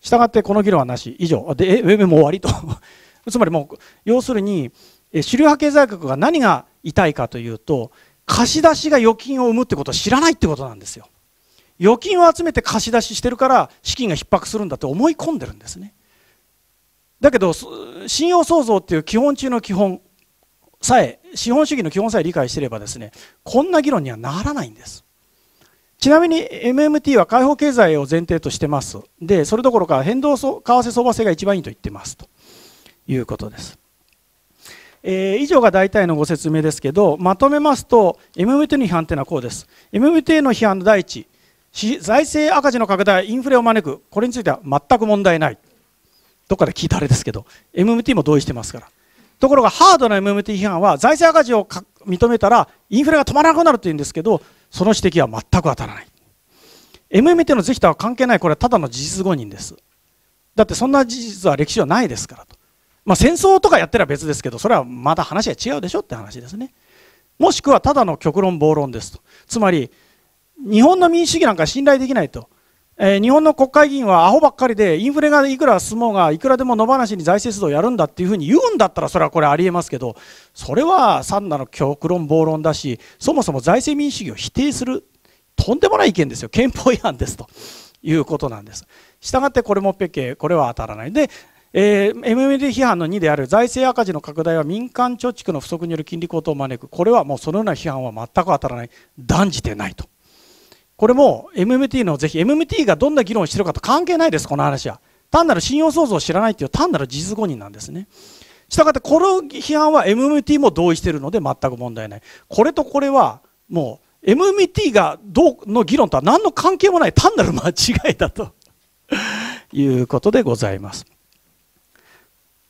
したがってこの議論はなし、以上、でえもう終わりと つまりもう、要するに、主流派経済学が何が痛いかというと、貸し出しが預金を生むってことを知らないってことなんですよ。預金を集めて貸し出ししてるから資金が逼迫するんだって思い込んでるんですね。だけど信用創造っていう基本中の基本さえ資本主義の基本さえ理解していればですねこんな議論にはならないんですちなみに MMT は開放経済を前提としてますでそれどころか変動為替相場性が一番いいと言ってますということです、えー、以上が大体のご説明ですけどまとめますと MMT の批判というのはこうです MMT の批判の第一財政赤字の拡大インフレを招くこれについては全く問題ないどっかで聞いたあれですけど MMT も同意してますからところがハードな MMT 批判は財政赤字を認めたらインフレが止まらなくなるというんですけどその指摘は全く当たらない MMT の是非とは関係ないこれはただの事実誤認ですだってそんな事実は歴史はないですからと、まあ、戦争とかやってら別ですけどそれはまた話が違うでしょって話ですねもしくはただの極論暴論ですとつまり日本の民主主義なんか信頼できないとえ日本の国会議員はアホばっかりでインフレがいくら進もうがいくらでも野放しに財政出動やるんだっていうふうに言うんだったらそれはこれありえますけどそれは三なの極論暴論だしそもそも財政民主主義を否定するとんでもない意見ですよ憲法違反ですということなんです。したがってこれもペケこれは当たらないでえー、MMD 批判の2である財政赤字の拡大は民間貯蓄の不足による金利高騰を招くこれはもうそのような批判は全く当たらない断じてないと。これも MMT のぜひ MMT がどんな議論をしてるかと関係ないですこの話は単なる信用創造を知らないという単なる事実誤認なんですねしたがってこの批判は MMT も同意しているので全く問題ないこれとこれはもう MMT がどうの議論とは何の関係もない単なる間違いだということでございます。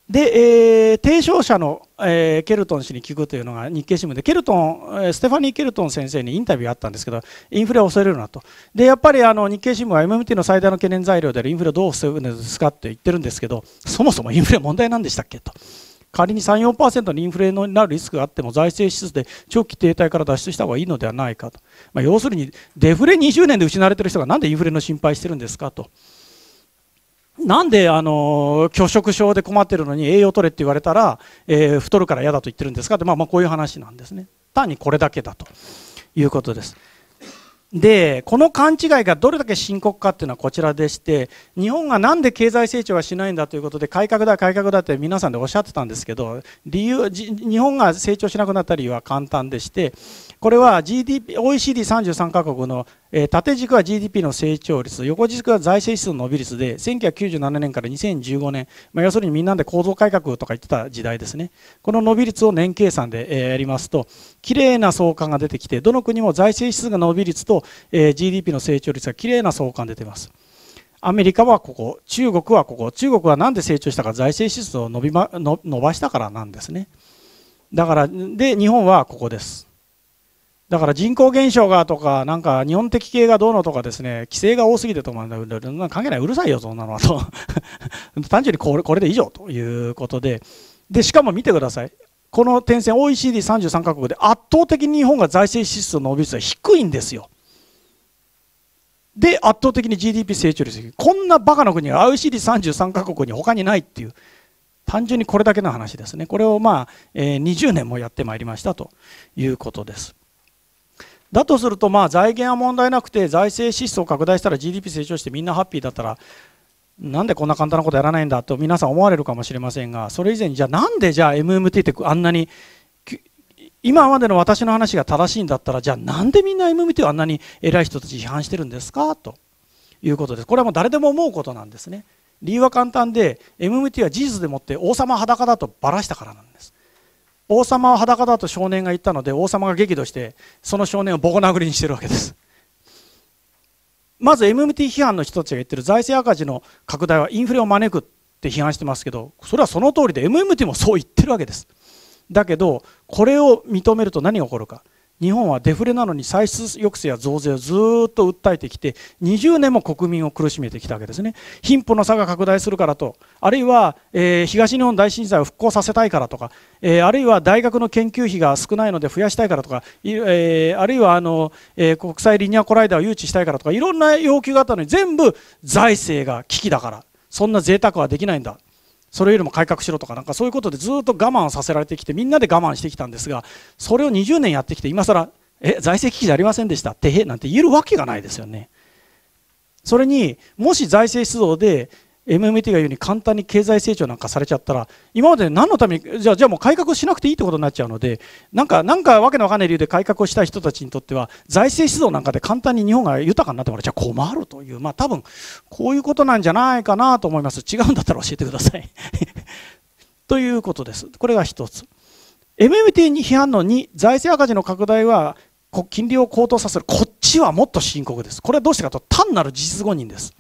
で、えー、提唱者の、えー、ケルトン氏に聞くというのが日経新聞でケルトンステファニー・ケルトン先生にインタビューあったんですけどインフレを恐れるなとでやっぱりあの日経新聞は MMT の最大の懸念材料であるインフレをどう防ぐんですかって言ってるんですけどそもそもインフレは問題なんでしたっけと仮に3、4%のインフレになるリスクがあっても財政支出で長期停滞から脱出した方がいいのではないかと、まあ、要するにデフレ20年で失われている人がなんでインフレの心配してるんですかと。なんであの拒食症で困ってるのに栄養取れって言われたら、えー、太るから嫌だと言ってるんですかって、まあ、まあこういう話なんですね単にこれだけだということですでこの勘違いがどれだけ深刻かっていうのはこちらでして日本がなんで経済成長がしないんだということで改革だ改革だって皆さんでおっしゃってたんですけど理由日本が成長しなくなった理由は簡単でしてこれは GDP、OECD33 カ国の、えー、縦軸は GDP の成長率、横軸は財政指数の伸び率で、1997年から2015年、まあ、要するにみんなで構造改革とか言ってた時代ですね、この伸び率を年計算で、えー、やりますと、きれいな相関が出てきて、どの国も財政指数が伸び率と、えー、GDP の成長率がきれいな相関出てます。アメリカはここ、中国はここ、中国はなんで成長したか、財政支出を伸び、ま、伸ばしたからなんですね。だから、で、日本はここです。だから人口減少がとか、なんか日本的系がどうのとかですね、規制が多すぎてとど、関係ない、うるさいよ、そんなのはと 単純にこれこれで以上ということで、で、しかも見てください。この点線 OECD33 カ国で圧倒的に日本が財政支出の伸び率は低いんですよ。で、圧倒的に GDP 成長率こんなバカな国が OECD33 カ国に他にないっていう。単純にこれだけの話ですね。これをまあ、えー、20年もやってまいりましたということです。だとするとまあ財源は問題なくて財政支出を拡大したら GDP 成長してみんなハッピーだったらなんでこんな簡単なことやらないんだと皆さん思われるかもしれませんがそれ以前にじゃあなんでじゃあ MMT ってあんなに今までの私の話が正しいんだったらじゃあなんでみんな MMT をあんなに偉い人たち批判してるんですかということですこれはもう誰でも思うことなんですね理由は簡単で MMT は事実でもって王様裸だとばらしたからなんです王様は裸だと少年が言ったので王様が激怒してその少年をボコ殴りにしてるわけですまず MMT 批判の人たちが言ってる財政赤字の拡大はインフレを招くって批判してますけどそれはその通りで MMT もそう言ってるわけですだけどこれを認めると何が起こるか日本はデフレなのに歳出抑制や増税をずっと訴えてきて20年も国民を苦しめてきたわけですね貧富の差が拡大するからとあるいは、えー、東日本大震災を復興させたいからとか、えー、あるいは大学の研究費が少ないので増やしたいからとか、えー、あるいはあの、え国際リニアコライダーを誘致したいからとかいろんな要求があったのに全部財政が危機だからそんな贅沢はできないんだそれよりも改革しろとかなんかそういうことでずっと我慢させられてきてみんなで我慢してきたんですがそれを20年やってきて今更え財政危機じゃありませんでしたってへなんて言えるわけがないですよね。それにもし財政出動で MMT が言うに簡単に経済成長なんかされちゃったら今まで何のためにじゃあじゃあもう改革しなくていいってことになっちゃうのでなんかなんかわけのわかんない理由で改革をしたい人たちにとっては財政出動なんかで簡単に日本が豊かになってもらっちゃ困るというまあ多分こういうことなんじゃないかなと思います違うんだったら教えてください ということですこれが1つ MMT に批判の2財政赤字の拡大は金利を高騰させるこっちはもっと深刻ですこれはどうしてかと単なる事実誤認です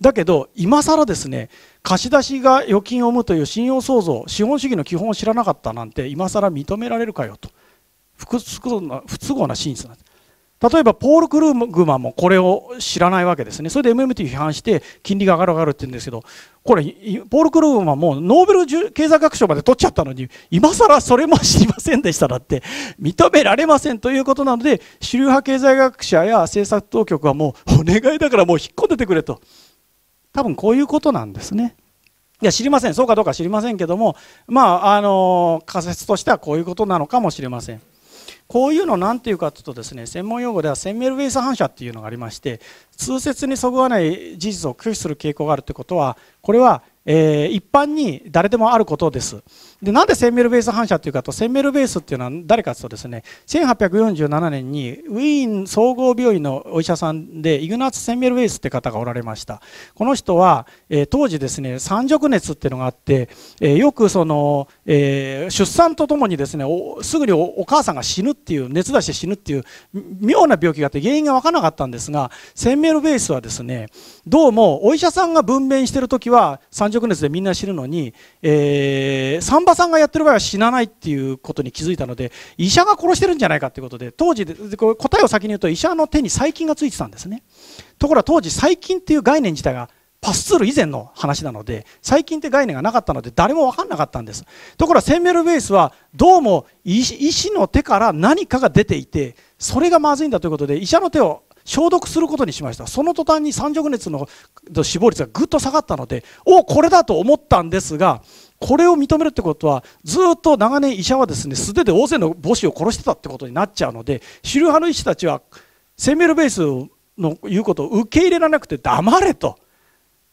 だけど今更ですね貸し出しが預金を生むという信用創造資本主義の基本を知らなかったなんて今更認められるかよと不都合な真実なんです例えばポール・クルーグマンもこれを知らないわけですねそれで MMT 批判して金利が上がる上がるって言うんですけどこれポール・クルーグマンもノーベル経済学賞まで取っちゃったのに今更それも知りませんでしただって認められませんということなので主流派経済学者や政策当局はもうお願いだからもう引っ込んでてくれと。多分こういうことなんですね。いや知りませんそうかどうか知りませんけどもまああの仮説としてはこういうことなのかもしれません。こういうの何ていうかというとですね専門用語ではセンメルウェイス反射っていうのがありまして通説にそぐわない事実を拒否する傾向があるということはこれはえー、一般に誰でもあることですでなんでセンメルベース反射というかとセンメルベースっていうのは誰かというとですね1847年にウィーン総合病院のお医者さんでイグナツ・センメルベースって方がおられましたこの人は、えー、当時ですね三熟熱っていうのがあって、えー、よくその、え出産とともにですねすぐにお母さんが死ぬっていう熱出して死ぬっていう妙な病気があって原因が分からなかったんですがセンメルベースはですねどうもお医者さんが分娩してる時は三直熱でみんな死ぬのに、えー、サンバさんがやってる場合は死なないっていうことに気づいたので医者が殺してるんじゃないかということで当時でこ答えを先に言うと医者の手に細菌がついてたんですねところが当時細菌っていう概念自体がパスツール以前の話なので細菌って概念がなかったので誰も分かんなかったんですところがセンメルベースはどうも医師の手から何かが出ていてそれがまずいんだということで医者の手を消毒することにしましたその途端に三直熱の死亡率がぐっと下がったのでおこれだと思ったんですがこれを認めるってことはずっと長年医者はですね素手で大勢の母子を殺してたってことになっちゃうので主流派の医師たちは生命ルベースの言うことを受け入れられなくて黙れと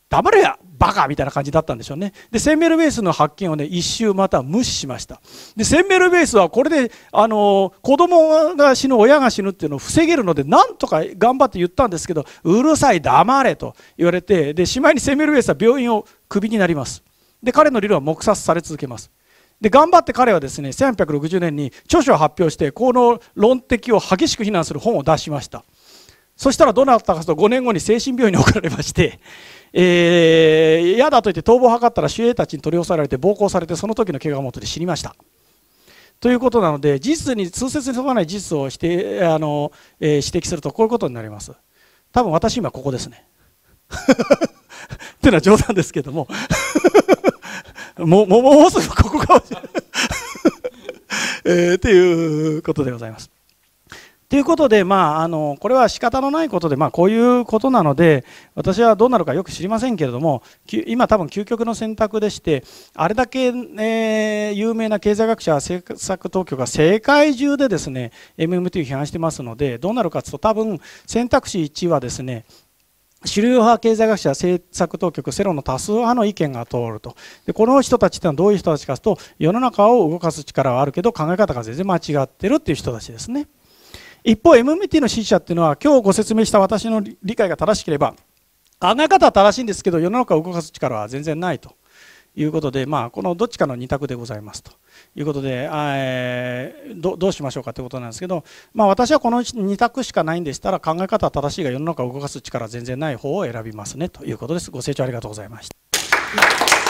黙れやバカみたいな感じだったんでしょうねでセンベルベースの発見をね一周また無視しましたでセンベルベースはこれであの子供が死ぬ親が死ぬっていうのを防げるのでなんとか頑張って言ったんですけどうるさい黙れと言われてでしまいにセンベルベースは病院をクビになりますで彼の理論は黙殺され続けますで頑張って彼はですね1860年に著書を発表してこの論的を激しく非難する本を出しましたそしたらどうなったかと5年後に精神病院に送られまして、えー、嫌だと言って逃亡を図ったら守衛たちに取り押さえられて暴行されてその時の怪我をもとで死にました。ということなので事実に通説に沿わない事実をしてあの、えー、指摘するとこういうことになります。多分私今ここですね。っていうのは冗談ですけども ももうすぐここかもしれない えー、っていうことでございます。ということで、まあ、あのこれは仕方のないことで、まあ、こういうことなので私はどうなるかよく知りませんけれども今、多分究極の選択でしてあれだけ、えー、有名な経済学者政策当局が世界中でですね MMT を批判してますのでどうなるかというと多分選択肢1はですね主流派経済学者、政策当局、世論の多数派の意見が通ると。で、この人たちってのはどういう人たちかというと、世の中を動かす力はあるけど、考え方が全然間違ってるっていう人たちですね。一方 MMT の支持者っていうのは今日ご説明した私の理解が正しければ考え方は正しいんですけど世の中を動かす力は全然ないということで、まあ、このどっちかの2択でございますということで、えー、どうしましょうかということなんですけど、まあ、私はこの2択しかないんでしたら考え方は正しいが世の中を動かす力は全然ない方を選びますねということですご清聴ありがとうございました。